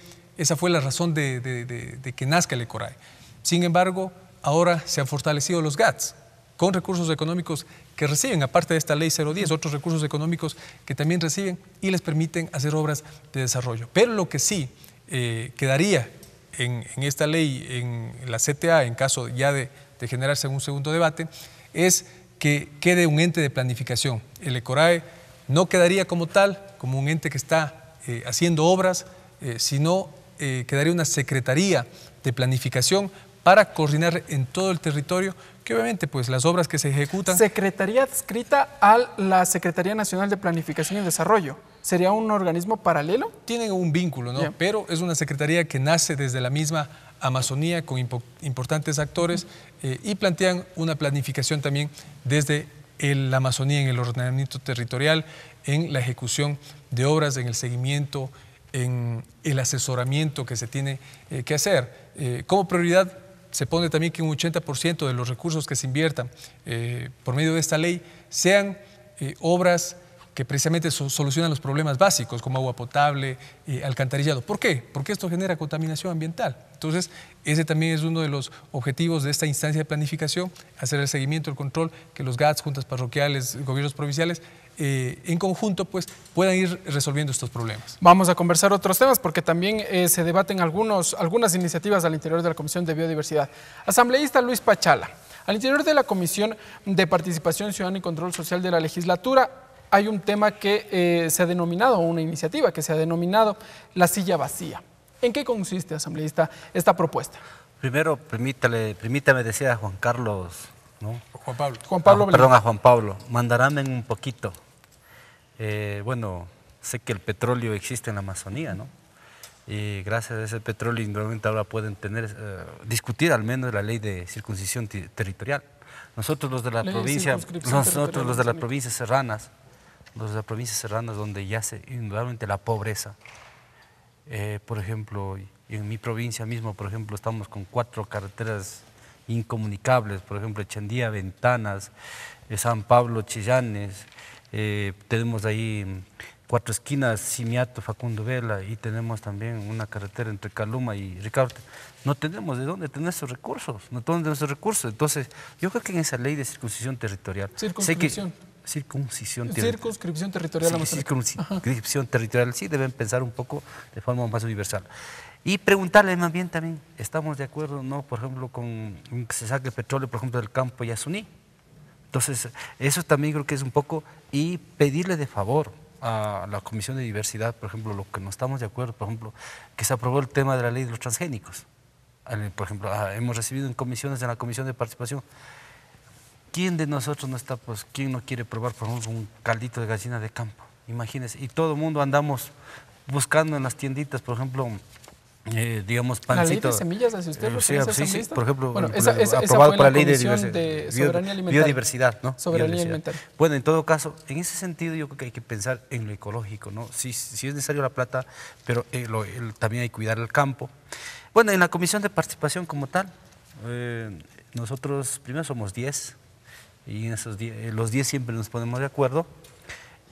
la razón de, de que nazca el ECORAE. Sin embargo, ahora se han fortalecido los GATS con recursos económicos que reciben, aparte de esta ley 010, otros recursos económicos que también reciben y les permiten hacer obras de desarrollo. Pero lo que sí eh, quedaría en, esta ley, en la CTA, en caso ya de, generarse un segundo debate, es que quede un ente de planificación. El ECORAE no quedaría como tal, como un ente que está eh, haciendo obras, eh, sino quedaría una secretaría de planificación para coordinar en todo el territorio obviamente pues las obras que se ejecutan... Secretaría adscrita a la Secretaría Nacional de Planificación y Desarrollo. ¿Sería un organismo paralelo? Tienen un vínculo, ¿no? Pero es una secretaría que nace desde la misma Amazonía con importantes actores eh, y plantean una planificación también desde la Amazonía en el ordenamiento territorial, en la ejecución de obras, en el seguimiento, en el asesoramiento que se tiene eh, que hacer. Eh, como prioridad se pone también que un 80% de los recursos que se inviertan eh, por medio de esta ley sean eh, obras que precisamente solucionan los problemas básicos como agua potable, eh, alcantarillado. ¿Por qué? Porque esto genera contaminación ambiental. Entonces, ese también es uno de los objetivos de esta instancia de planificación, hacer el seguimiento, el control, que los GATS, juntas parroquiales, gobiernos provinciales, eh, en conjunto pues, puedan ir resolviendo estos problemas. Vamos a conversar otros temas porque también eh, se debaten algunas iniciativas al interior de la Comisión de Biodiversidad. Asambleísta Luis Pachala, al interior de la Comisión de Participación Ciudadana y Control Social de la legislatura hay un tema que eh, se ha denominado, una iniciativa que se ha denominado la silla vacía. ¿En qué consiste, asambleísta, esta propuesta? Primero, permítale, permítame decir a Juan Carlos, ¿no? Juan Pablo. Juan ah, perdón, a Juan Pablo, mandaránme un poquito. Eh, bueno, sé que el petróleo existe en la Amazonía, ¿no? Y gracias a ese petróleo indudablemente ahora pueden tener, eh, discutir al menos la ley de circuncisión territorial. Nosotros los de la provincia, nosotros los de las provincia serranas, los de las provincias serranas donde yace indudablemente la pobreza. Eh, por ejemplo, en mi provincia mismo, por ejemplo, estamos con cuatro carreteras incomunicables, por ejemplo, Echendía, Ventanas, San Pablo, Chillanes, eh, tenemos ahí cuatro esquinas, Simiato, Facundo Vela, y tenemos también una carretera entre Caluma y Ricardo. No tenemos de dónde tener esos recursos, no tenemos esos recursos. Entonces, yo creo que en esa ley de circuncisión territorial... circuncisión territorial. circuncisión territorial, sí, deben pensar un poco de forma más universal. Y preguntarle más bien también, ¿estamos de acuerdo no, por ejemplo, con que se saque el petróleo, por ejemplo, del campo Yasuní? Entonces, eso también creo que es un poco, y pedirle de favor a la Comisión de Diversidad, por ejemplo, lo que no estamos de acuerdo, por ejemplo, que se aprobó el tema de la ley de los transgénicos. Por ejemplo, ah, hemos recibido en comisiones, en la Comisión de Participación, ¿quién de nosotros no está, pues, quién no quiere probar, por ejemplo, un caldito de gallina de campo? Imagínense, y todo el mundo andamos buscando en las tienditas, por ejemplo, eh, digamos, pancito. La ley de semillas, así usted eh, sí, ah, pues sí, por ejemplo, eh, aprobado por la, ley de, de soberanía alimentaria. biodiversidad, Soberanía alimentaria. Bueno, en todo caso, en ese sentido yo creo que hay que pensar en lo ecológico, ¿no? Sí, sí es necesario la plata, pero también hay que cuidar el campo. Bueno, en la comisión de participación como tal, nosotros primero somos 10 y esos los 10 siempre nos ponemos de acuerdo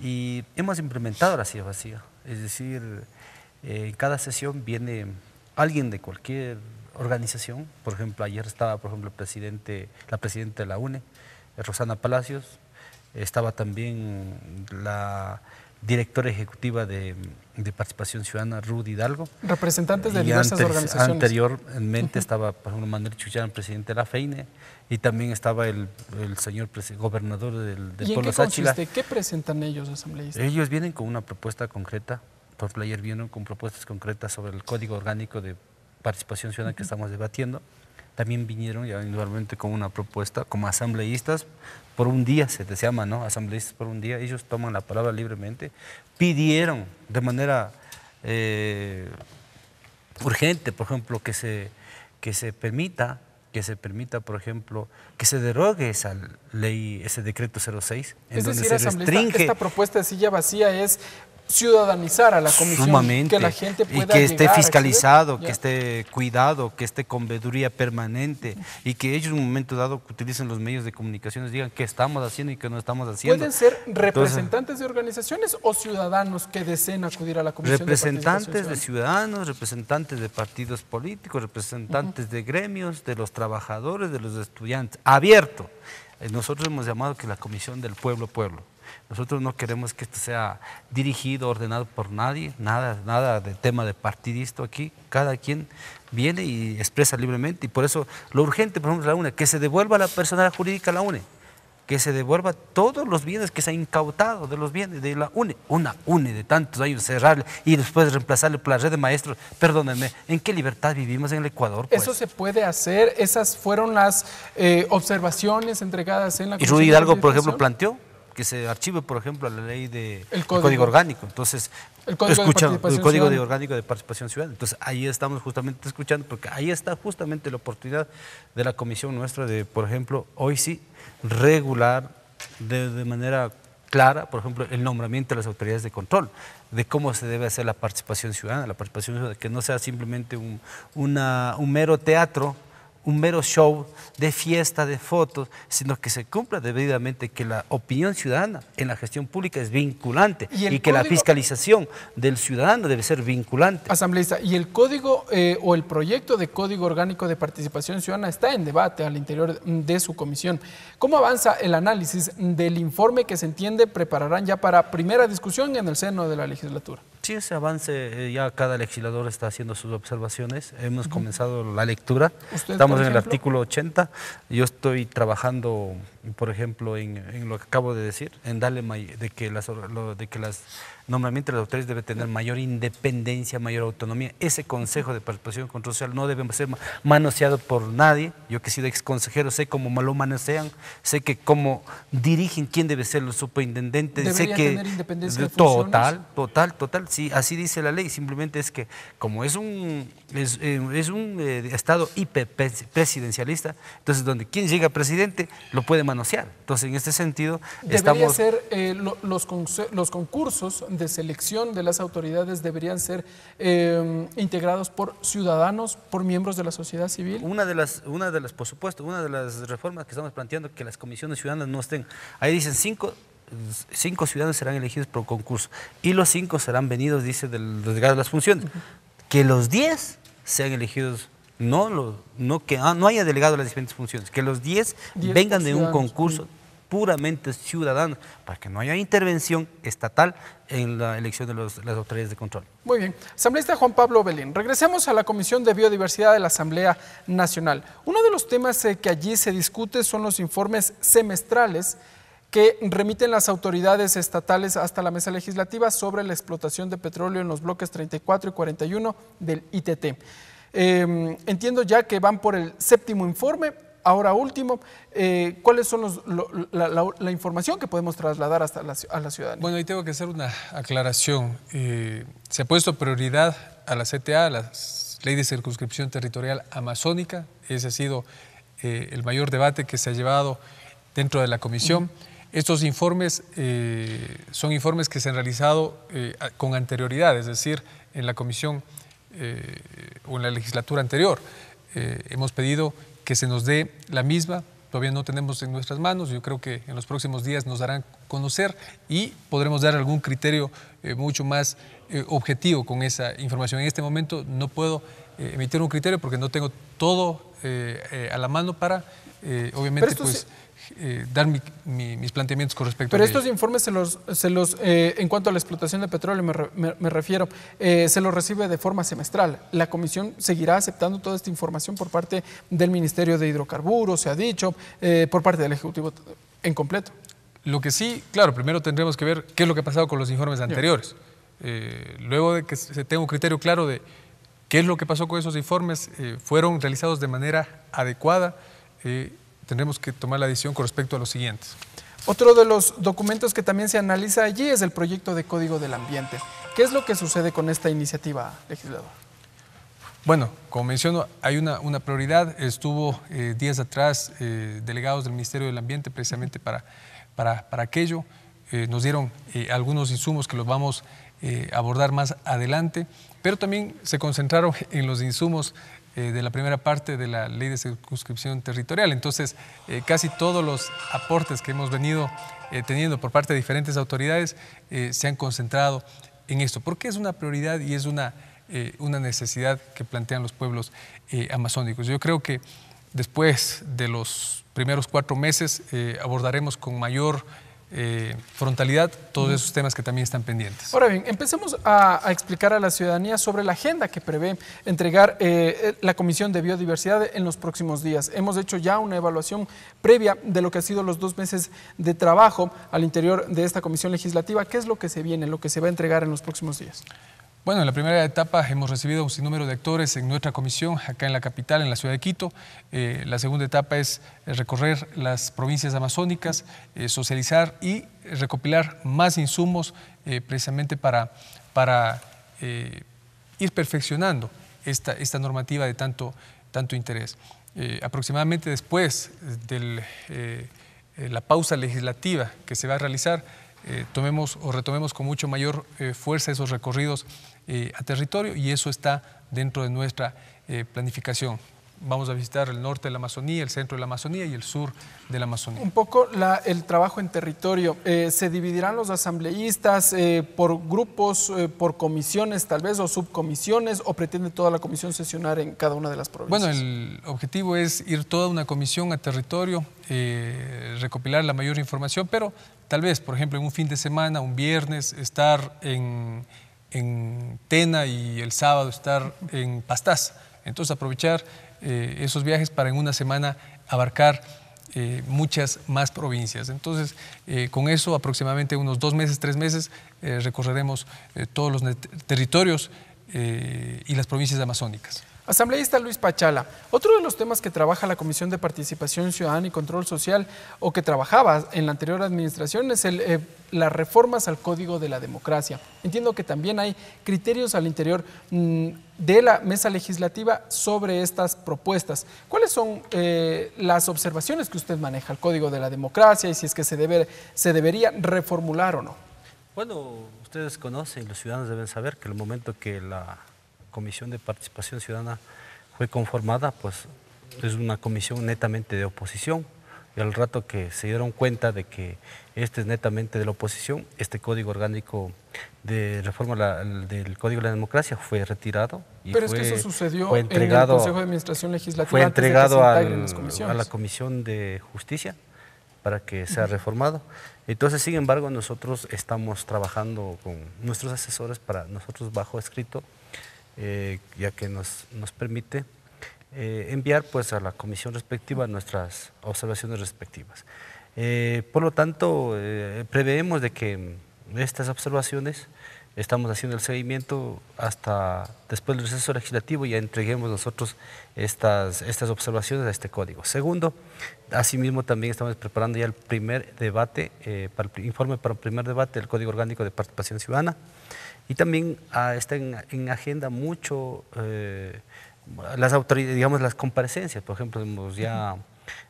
y hemos implementado la silla vacía, es decir eh, en cada sesión viene alguien de cualquier organización. Por ejemplo, ayer estaba, por ejemplo, el presidente, la presidenta de la UNE, eh, Rosana Palacios. Estaba también la directora ejecutiva de, Participación Ciudadana, Rudy Hidalgo. Representantes de diversas organizaciones. Anteriormente estaba por ejemplo, Manuel Chuchán, presidente de la FEINE, y también estaba el, señor gobernador del, del ¿Y pueblo qué consiste? ¿Qué presentan ellos, Asamblea? Ellos vienen con una propuesta concreta por Player vieron con propuestas concretas sobre el código orgánico de participación ciudadana que estamos debatiendo. También vinieron ya individualmente con una propuesta como asambleístas por un día, se les llama, ¿no? Asambleístas por un día, ellos toman la palabra libremente, pidieron de manera eh, urgente, por ejemplo, que se, que se permita que se permita, por ejemplo, que se derogue esa ley, ese decreto 06, en donde se restringe. Esta propuesta de silla vacía es ciudadanizar a la comisión, que la gente y que esté fiscalizado, que esté cuidado, que esté con veduría permanente y que ellos en un momento dado utilicen los medios de comunicación digan qué estamos haciendo y qué no estamos haciendo. Pueden ser representantes de organizaciones o ciudadanos que deseen acudir a la comisión. Representantes de, ciudadanos, representantes de partidos políticos, representantes de gremios, de los trabajadores, de los estudiantes, abierto. Eh, nosotros hemos llamado que la comisión del pueblo pueblo. Nosotros no queremos que esto sea dirigido, ordenado por nadie, nada, nada de tema de partidista aquí. Cada quien viene y expresa libremente y por eso lo urgente, por ejemplo, la UNE, que se devuelva la persona jurídica la UNE, que se devuelva todos los bienes que se ha incautado de los bienes de la UNE, una UNE de tantos años, cerrarle y después reemplazarle por la red de maestros. Perdónenme, ¿en qué libertad vivimos en el Ecuador? Pues? Eso se puede hacer, esas fueron las eh, observaciones entregadas en la... ¿Y Rudy Hidalgo, por ejemplo, planteó? que se archive, por ejemplo, la ley de código, orgánico. Entonces, el código, el código orgánico de participación ciudadana. Entonces, ahí estamos justamente escuchando, porque ahí está justamente la oportunidad de la comisión nuestra de, por ejemplo, hoy sí, regular de, manera clara, por ejemplo, el nombramiento de las autoridades de control, de cómo se debe hacer la participación ciudadana, la participación ciudadana, que no sea simplemente un mero teatro un mero show de fiesta, de fotos, sino que se cumpla debidamente que la opinión ciudadana en la gestión pública es vinculante y, que la fiscalización del ciudadano debe ser vinculante. Asambleísta, ¿y el código eh, o el proyecto de Código Orgánico de Participación Ciudadana está en debate al interior de su comisión? ¿Cómo avanza el análisis del informe que se entiende prepararán ya para primera discusión en el seno de la legislatura? Sí, ese avance, eh, ya cada legislador está haciendo sus observaciones. Hemos comenzado la lectura. Estamos en el artículo 80. Yo estoy trabajando, por ejemplo, en, lo que acabo de decir, en darle de que las, de que las Normalmente los autoridades debe tener mayor independencia, mayor autonomía. Ese Consejo de Participación y Control Social no debe ser manoseado por nadie. Yo que he sido ex consejero sé cómo lo manosean, sé que cómo dirigen, quién debe ser los superintendentes, sé que tener independencia total, ¿eh? total, total. Sí, así dice la ley. Simplemente es que como es un es, eh, un eh, estado estado hiperpresidencialista, entonces donde quien llega presidente lo puede manosear. Entonces en este sentido Debería estamos ser los, los concursos de selección de las autoridades deberían ser em, integrados por ciudadanos, por miembros de la sociedad civil? Una de las, una de las, por supuesto, una de las reformas que estamos planteando que las comisiones ciudadanas no estén. Ahí dicen cinco cinco ciudadanos serán elegidos por concurso y los cinco serán venidos, dice, del delegado de las funciones. Que los diez sean elegidos, no, no que ah, no haya delegado las diferentes funciones, que los diez, vengan de un concurso puramente ciudadano para que no haya intervención estatal en la elección de las autoridades de control. Muy bien. Asambleísta Juan Pablo Belén, regresemos a la Comisión de Biodiversidad de la Asamblea Nacional. Uno de los temas eh, que allí se discute son los informes semestrales que remiten las autoridades estatales hasta la mesa legislativa sobre la explotación de petróleo en los bloques 34 y 41 del ITT. Em, entiendo ya que van por el séptimo informe Ahora último, ¿cuál eh, ¿cuáles son la, información que podemos trasladar hasta la, a la ciudadanía? Bueno, ahí tengo que hacer una aclaración. Eh, se ha puesto prioridad a la CTA, a la Ley de Circunscripción Territorial Amazónica. Ese ha sido eh, el mayor debate que se ha llevado dentro de la comisión. Estos informes son informes que se han realizado con anterioridad, es decir, en la comisión o en la legislatura anterior. hemos pedido que se nos dé la misma. Todavía no tenemos en nuestras manos. Yo creo que en los próximos días nos darán conocer y podremos dar algún criterio eh, mucho más eh, objetivo con esa información. En este momento no puedo eh, emitir un criterio porque no tengo todo a la mano para, obviamente, pues... Eh, dar mis planteamientos con respecto Pero estos informes se los, se los eh, en cuanto a la explotación de petróleo me, refiero, eh, se los recibe de forma semestral. La comisión seguirá aceptando toda esta información por parte del Ministerio de Hidrocarburos, se ha dicho, por parte del Ejecutivo en completo. Lo que sí, claro, primero tendremos que ver qué es lo que ha pasado con los informes anteriores. luego de que se tenga un criterio claro de qué es lo que pasó con esos informes, fueron realizados de manera adecuada tendremos que tomar la decisión con respecto a los siguientes. Otro de los documentos que también se analiza allí es el proyecto de Código del Ambiente. ¿Qué es lo que sucede con esta iniciativa, legislador? Bueno, como menciono, hay una, una prioridad. Estuvo eh, días atrás eh, delegados del Ministerio del Ambiente precisamente para, para, aquello. Eh, nos dieron algunos insumos que los vamos a abordar más adelante, pero también se concentraron en los insumos eh, de la primera parte de la ley de circunscripción territorial. Entonces, eh, casi todos los aportes que hemos venido eh, teniendo por parte de diferentes autoridades se han concentrado en esto, porque es una prioridad y es una, una necesidad que plantean los pueblos amazónicos. Yo creo que después de los primeros cuatro meses abordaremos con mayor eh, frontalidad, todos esos temas que también están pendientes. Ahora bien, empecemos a, explicar a la ciudadanía sobre la agenda que prevé entregar eh, eh, la Comisión de Biodiversidad en los próximos días. Hemos hecho ya una evaluación previa de lo que ha sido los dos meses de trabajo al interior de esta Comisión Legislativa. ¿Qué es lo que se viene, lo que se va a entregar en los próximos días? Bueno, en la primera etapa hemos recibido un sinnúmero de actores en nuestra comisión, acá en la capital, en la ciudad de Quito. Eh, la segunda etapa es eh, recorrer las provincias amazónicas, eh, socializar y recopilar más insumos precisamente para, ir perfeccionando esta, normativa de tanto, tanto interés. aproximadamente después de la pausa legislativa que se va a realizar, eh, tomemos o retomemos con mucho mayor eh, fuerza esos recorridos eh, a territorio y eso está dentro de nuestra planificación. Vamos a visitar el norte de la Amazonía, el centro de la Amazonía y el sur de la Amazonía. Un poco el trabajo en territorio. ¿Se dividirán los asambleístas por grupos, por comisiones tal vez, o subcomisiones, o pretende toda la comisión sesionar en cada una de las provincias? Bueno, el objetivo es ir toda una comisión a territorio, recopilar la mayor información, pero Tal vez, por ejemplo, en un fin de semana, un viernes, estar en, Tena y el sábado estar en Pastaz Entonces aprovechar eh, esos viajes para en una semana abarcar eh, muchas más provincias. Entonces, eh, con eso, aproximadamente unos dos meses, tres meses, recorreremos todos los territorios y las provincias amazónicas. Asambleísta Luis Pachala, otro de los temas que trabaja la Comisión de Participación Ciudadana y Control Social o que trabajaba en la anterior administración es eh, las reformas al Código de la Democracia. Entiendo que también hay criterios al interior mm, de la mesa legislativa sobre estas propuestas. ¿Cuáles son eh, las observaciones que usted maneja al Código de la Democracia y si es que se, se debería reformular o no? Bueno, ustedes conocen, los ciudadanos deben saber que el momento que la Comisión de Participación Ciudadana fue conformada, pues es una comisión netamente de oposición. Y al rato que se dieron cuenta de que este es netamente de la oposición, este código orgánico de reforma del Código de la Democracia fue retirado. Y Pero fue, es que eso sucedió entregado, en el Consejo de Administración Legislativa. Fue entregado a la Comisión de Justicia para que sea reformado. Entonces, sin embargo, nosotros estamos trabajando con nuestros asesores para nosotros bajo escrito eh, ya que nos, nos permite eh, enviar pues, a la comisión respectiva nuestras observaciones respectivas. Eh, por lo tanto, preveemos de que estas observaciones estamos haciendo el seguimiento hasta después del proceso legislativo y ya entreguemos nosotros estas, estas observaciones a este código. Segundo, asimismo también estamos preparando ya el primer debate, para el informe para el primer debate del Código Orgánico de Participación Ciudadana. Y también ah, está en, agenda mucho eh, las digamos, las comparecencias. Por ejemplo, hemos ya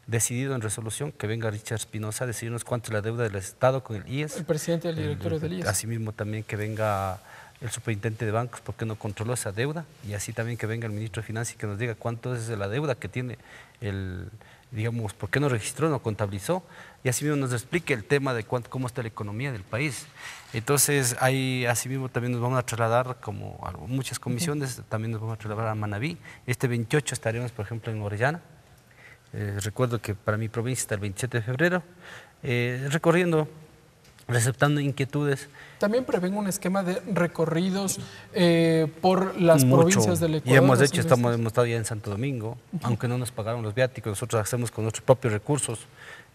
decidido en resolución que venga Richard Spinoza a decirnos cuánto es la deuda del Estado con el IES. El presidente del director del IES. Asimismo, también que venga el superintendente de bancos porque no controló esa deuda y así también que venga el ministro de Finanzas y que nos diga cuánto es la deuda que tiene el, digamos, por qué no registró, no contabilizó y así mismo nos explique el tema de cuánto, cómo está la economía del país. Entonces, ahí asimismo también nos vamos a trasladar, como muchas comisiones, también nos vamos a trasladar a Manabí. Este 28 estaremos, por ejemplo, en Orellana. Eh, recuerdo que para mi provincia está el 27 de febrero, eh, recorriendo, receptando inquietudes. También prevén un esquema de recorridos eh, por las provincias del Ecuador. Y hemos hecho, estamos, hemos estado ya en Santo Domingo, aunque no nos pagaron los viáticos, nosotros hacemos con nuestros propios recursos.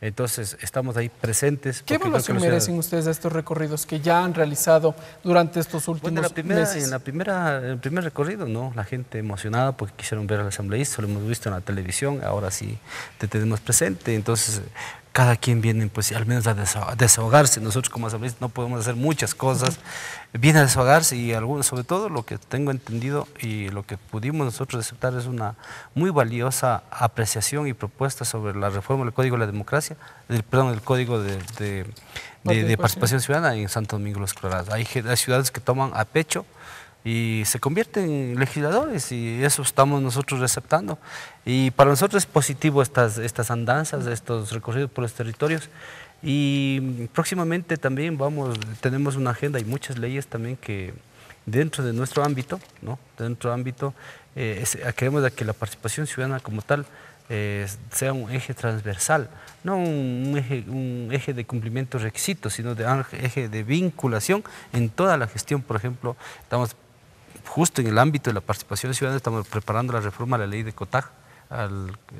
Entonces, estamos ahí presentes. ¿Qué evaluación merecen ustedes de estos recorridos que ya han realizado durante estos últimos en la primera, En, el primer recorrido, ¿no? La gente emocionada porque quisieron ver al asambleísta, lo hemos visto en la televisión, ahora sí te tenemos presente. Entonces, cada quien viene pues al menos a desahogarse. Nosotros como asambleístas no podemos hacer muchas cosas. Viene a desahogarse y sobre todo lo que tengo entendido y lo que pudimos nosotros aceptar es una muy valiosa apreciación y propuesta sobre la reforma del Código de la Democracia, del, perdón, del Código de, Participación Ciudadana en Santo Domingo Los Colorados hay ciudades que toman a pecho y se convierten en legisladores y eso estamos nosotros receptando Y para nosotros es positivo estas, estas andanzas, estos recorridos por los territorios y próximamente también vamos, tenemos una agenda y muchas leyes también que dentro de nuestro ámbito, ¿no? dentro ámbito, eh, queremos que la participación ciudadana como tal eh, sea un eje transversal, no un eje, un eje de cumplimiento de sino de eje de vinculación en toda la gestión. Por ejemplo, estamos justo en el ámbito de la participación ciudadana estamos preparando la reforma a la ley de COTAG.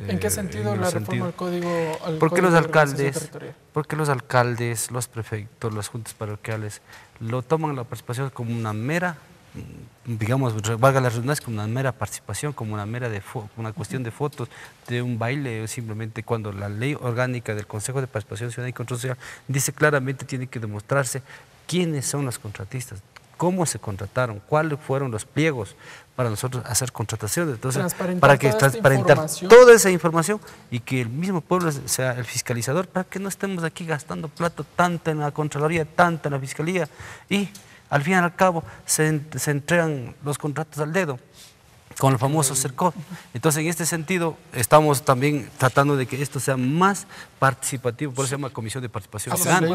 ¿En qué eh, sentido la reforma al código? Al porque los alcaldes, porque los alcaldes, los prefectos, las juntas parroquiales lo toman la participación como una mera, digamos, valga la redundancia, como una mera participación, como una mera de una cuestión de fotos, de un baile, simplemente cuando la ley orgánica del Consejo de Participación Ciudadana y Control Social dice claramente tiene que demostrarse quiénes son los contratistas, cómo se contrataron, cuáles fueron los pliegos para nosotros hacer contrataciones. Entonces, para que transparentar toda esa información y que el mismo pueblo sea el fiscalizador, para que no estemos aquí gastando plato tanta en la Contraloría, tanta en la Fiscalía y al fin y al cabo se, entregan los contratos al dedo con el famoso cerco Entonces, en este sentido, estamos también tratando de que esto sea más participativo, por eso se llama Comisión de Participación Ciudadana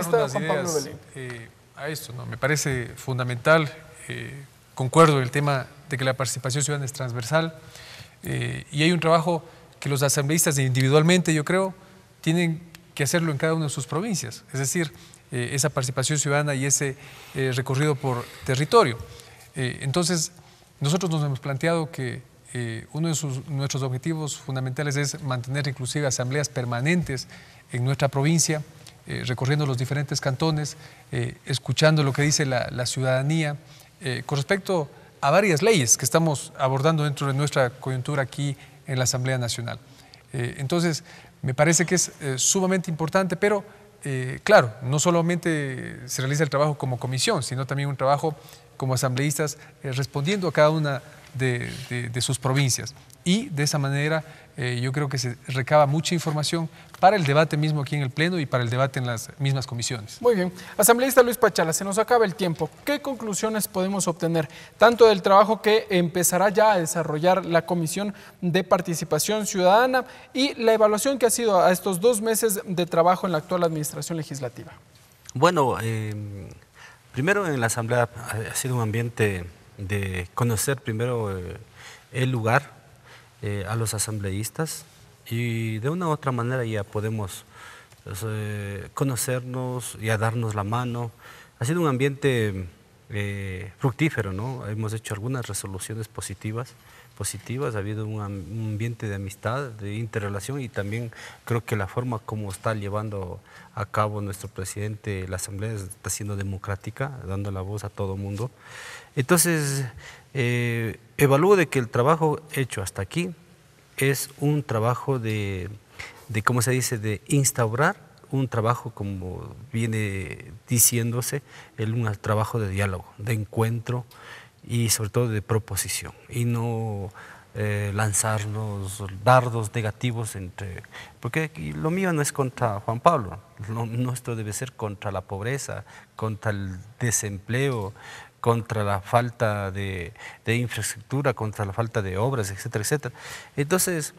a esto. ¿no? Me parece fundamental, eh, concuerdo en el tema de que la participación ciudadana es transversal eh, y hay un trabajo que los asambleístas individualmente, yo creo, tienen que hacerlo en cada una de sus provincias, es decir, eh, esa participación ciudadana y ese recorrido por territorio. entonces, nosotros nos hemos planteado que uno de nuestros objetivos fundamentales es mantener inclusive asambleas permanentes en nuestra provincia, eh, recorriendo los diferentes cantones, eh, escuchando lo que dice la, ciudadanía eh, con respecto a varias leyes que estamos abordando dentro de nuestra coyuntura aquí en la Asamblea Nacional. entonces, me parece que es sumamente importante, pero claro, no solamente se realiza el trabajo como comisión, sino también un trabajo como asambleístas respondiendo a cada una de sus provincias. Y de esa manera eh, yo creo que se recaba mucha información para el debate mismo aquí en el Pleno y para el debate en las mismas comisiones. Muy bien. Asambleísta Luis Pachala, se nos acaba el tiempo. ¿Qué conclusiones podemos obtener tanto del trabajo que empezará ya a desarrollar la Comisión de Participación Ciudadana y la evaluación que ha sido a estos dos meses de trabajo en la actual Administración Legislativa? Bueno, eh, primero en la Asamblea ha sido un ambiente de conocer primero eh, el lugar, eh, a los asambleístas y de una u otra manera ya podemos pues, eh, conocernos y a darnos la mano. Ha sido un ambiente eh, fructífero, ¿no? Hemos hecho algunas resoluciones positivas, positivas, ha habido un, ambiente de amistad, de interrelación y también creo que la forma como está llevando a cabo nuestro presidente la asamblea está siendo democrática, dando la voz a todo el mundo. Entonces, eh, evalúo de que el trabajo hecho hasta aquí es un trabajo de, de, ¿cómo se dice?, de instaurar un trabajo, como viene diciéndose, el, un trabajo de diálogo, de encuentro y sobre todo de proposición. Y no eh, lanzar los dardos negativos entre... Porque lo mío no es contra Juan Pablo, lo nuestro debe ser contra la pobreza, contra el desempleo, contra la falta de, infraestructura, contra la falta de obras, etcétera, etcétera. Entonces,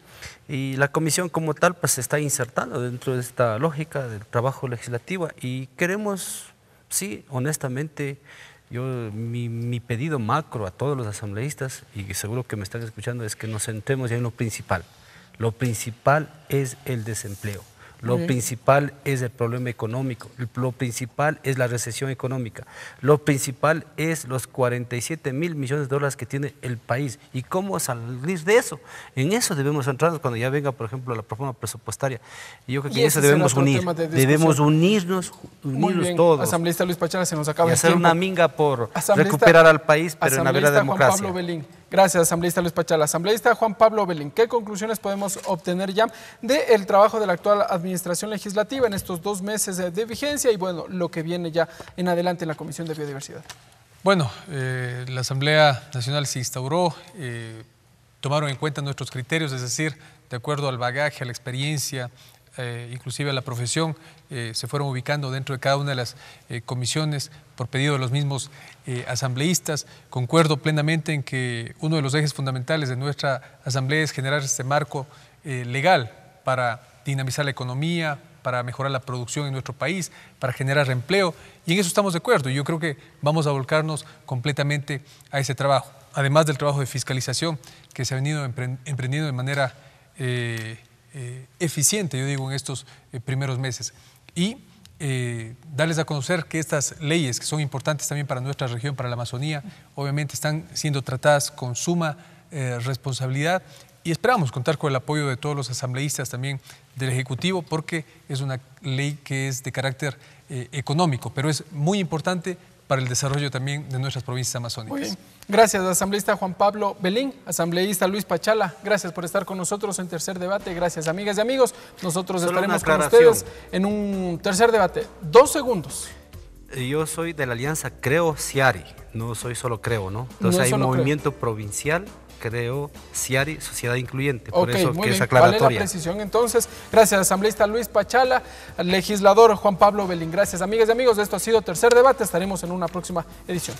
y la comisión como tal pues se está insertando dentro de esta lógica del trabajo legislativo y queremos, sí, honestamente, yo, mi, mi, pedido macro a todos los asambleístas, y seguro que me están escuchando, es que nos centremos ya en lo principal. Lo principal es el desempleo. Lo principal es el problema económico, lo principal es la recesión económica, lo principal es los 47 mil millones de dólares que tiene el país y cómo salir de eso. En eso debemos centrarnos cuando ya venga, por ejemplo, la reforma presupuestaria. Y yo creo que en eso debemos unir, debemos unirnos, unirnos todos. Asambleísta Luis Pachana, se nos acaba y hacer una minga por recuperar al país, pero en la democracia. Gracias, asambleísta Luis Pachal. Asambleísta Juan Pablo Belén, ¿qué conclusiones podemos obtener ya del trabajo de la actual administración legislativa en estos dos meses de, vigencia y bueno, lo que viene ya en adelante en la Comisión de Biodiversidad? Bueno, eh, la Asamblea Nacional se instauró, eh, tomaron en cuenta nuestros criterios, es decir, de acuerdo al bagaje, a la experiencia, eh, inclusive a la profesión, eh, se fueron ubicando dentro de cada una de las eh, comisiones por pedido de los mismos asambleístas. Concuerdo plenamente en que uno de los ejes fundamentales de nuestra asamblea es generar este marco legal para dinamizar la economía, para mejorar la producción en nuestro país, para generar empleo, y en eso estamos de acuerdo. Yo creo que vamos a volcarnos completamente a ese trabajo, además del trabajo de fiscalización que se ha venido emprendiendo de manera eh, eficiente, yo digo, en estos eh, primeros meses. Y eh, darles a conocer que estas leyes, que son importantes también para nuestra región, para la Amazonía, obviamente están siendo tratadas con suma responsabilidad y esperamos contar con el apoyo de todos los asambleístas también del Ejecutivo porque es una ley que es de carácter económico, pero es muy importante para el desarrollo también de nuestras provincias amazónicas. Gracias, asambleísta Juan Pablo Belín, asambleísta Luis Pachala. Gracias por estar con nosotros en Tercer Debate. Gracias, amigas y amigos. Nosotros estaremos con ustedes en un Tercer Debate. Dos segundos. Yo soy de la Alianza Creo Ciari, no soy solo Creo, ¿no? Entonces hay hay movimiento provincial creo, CIARI, Sociedad Incluyente. Por eso que es aclaratoria. la precisión entonces. Gracias, asambleísta Luis Pachala, legislador Juan Pablo Belín. Gracias, amigas y amigos. Esto ha sido Tercer Debate. Estaremos en una próxima edición.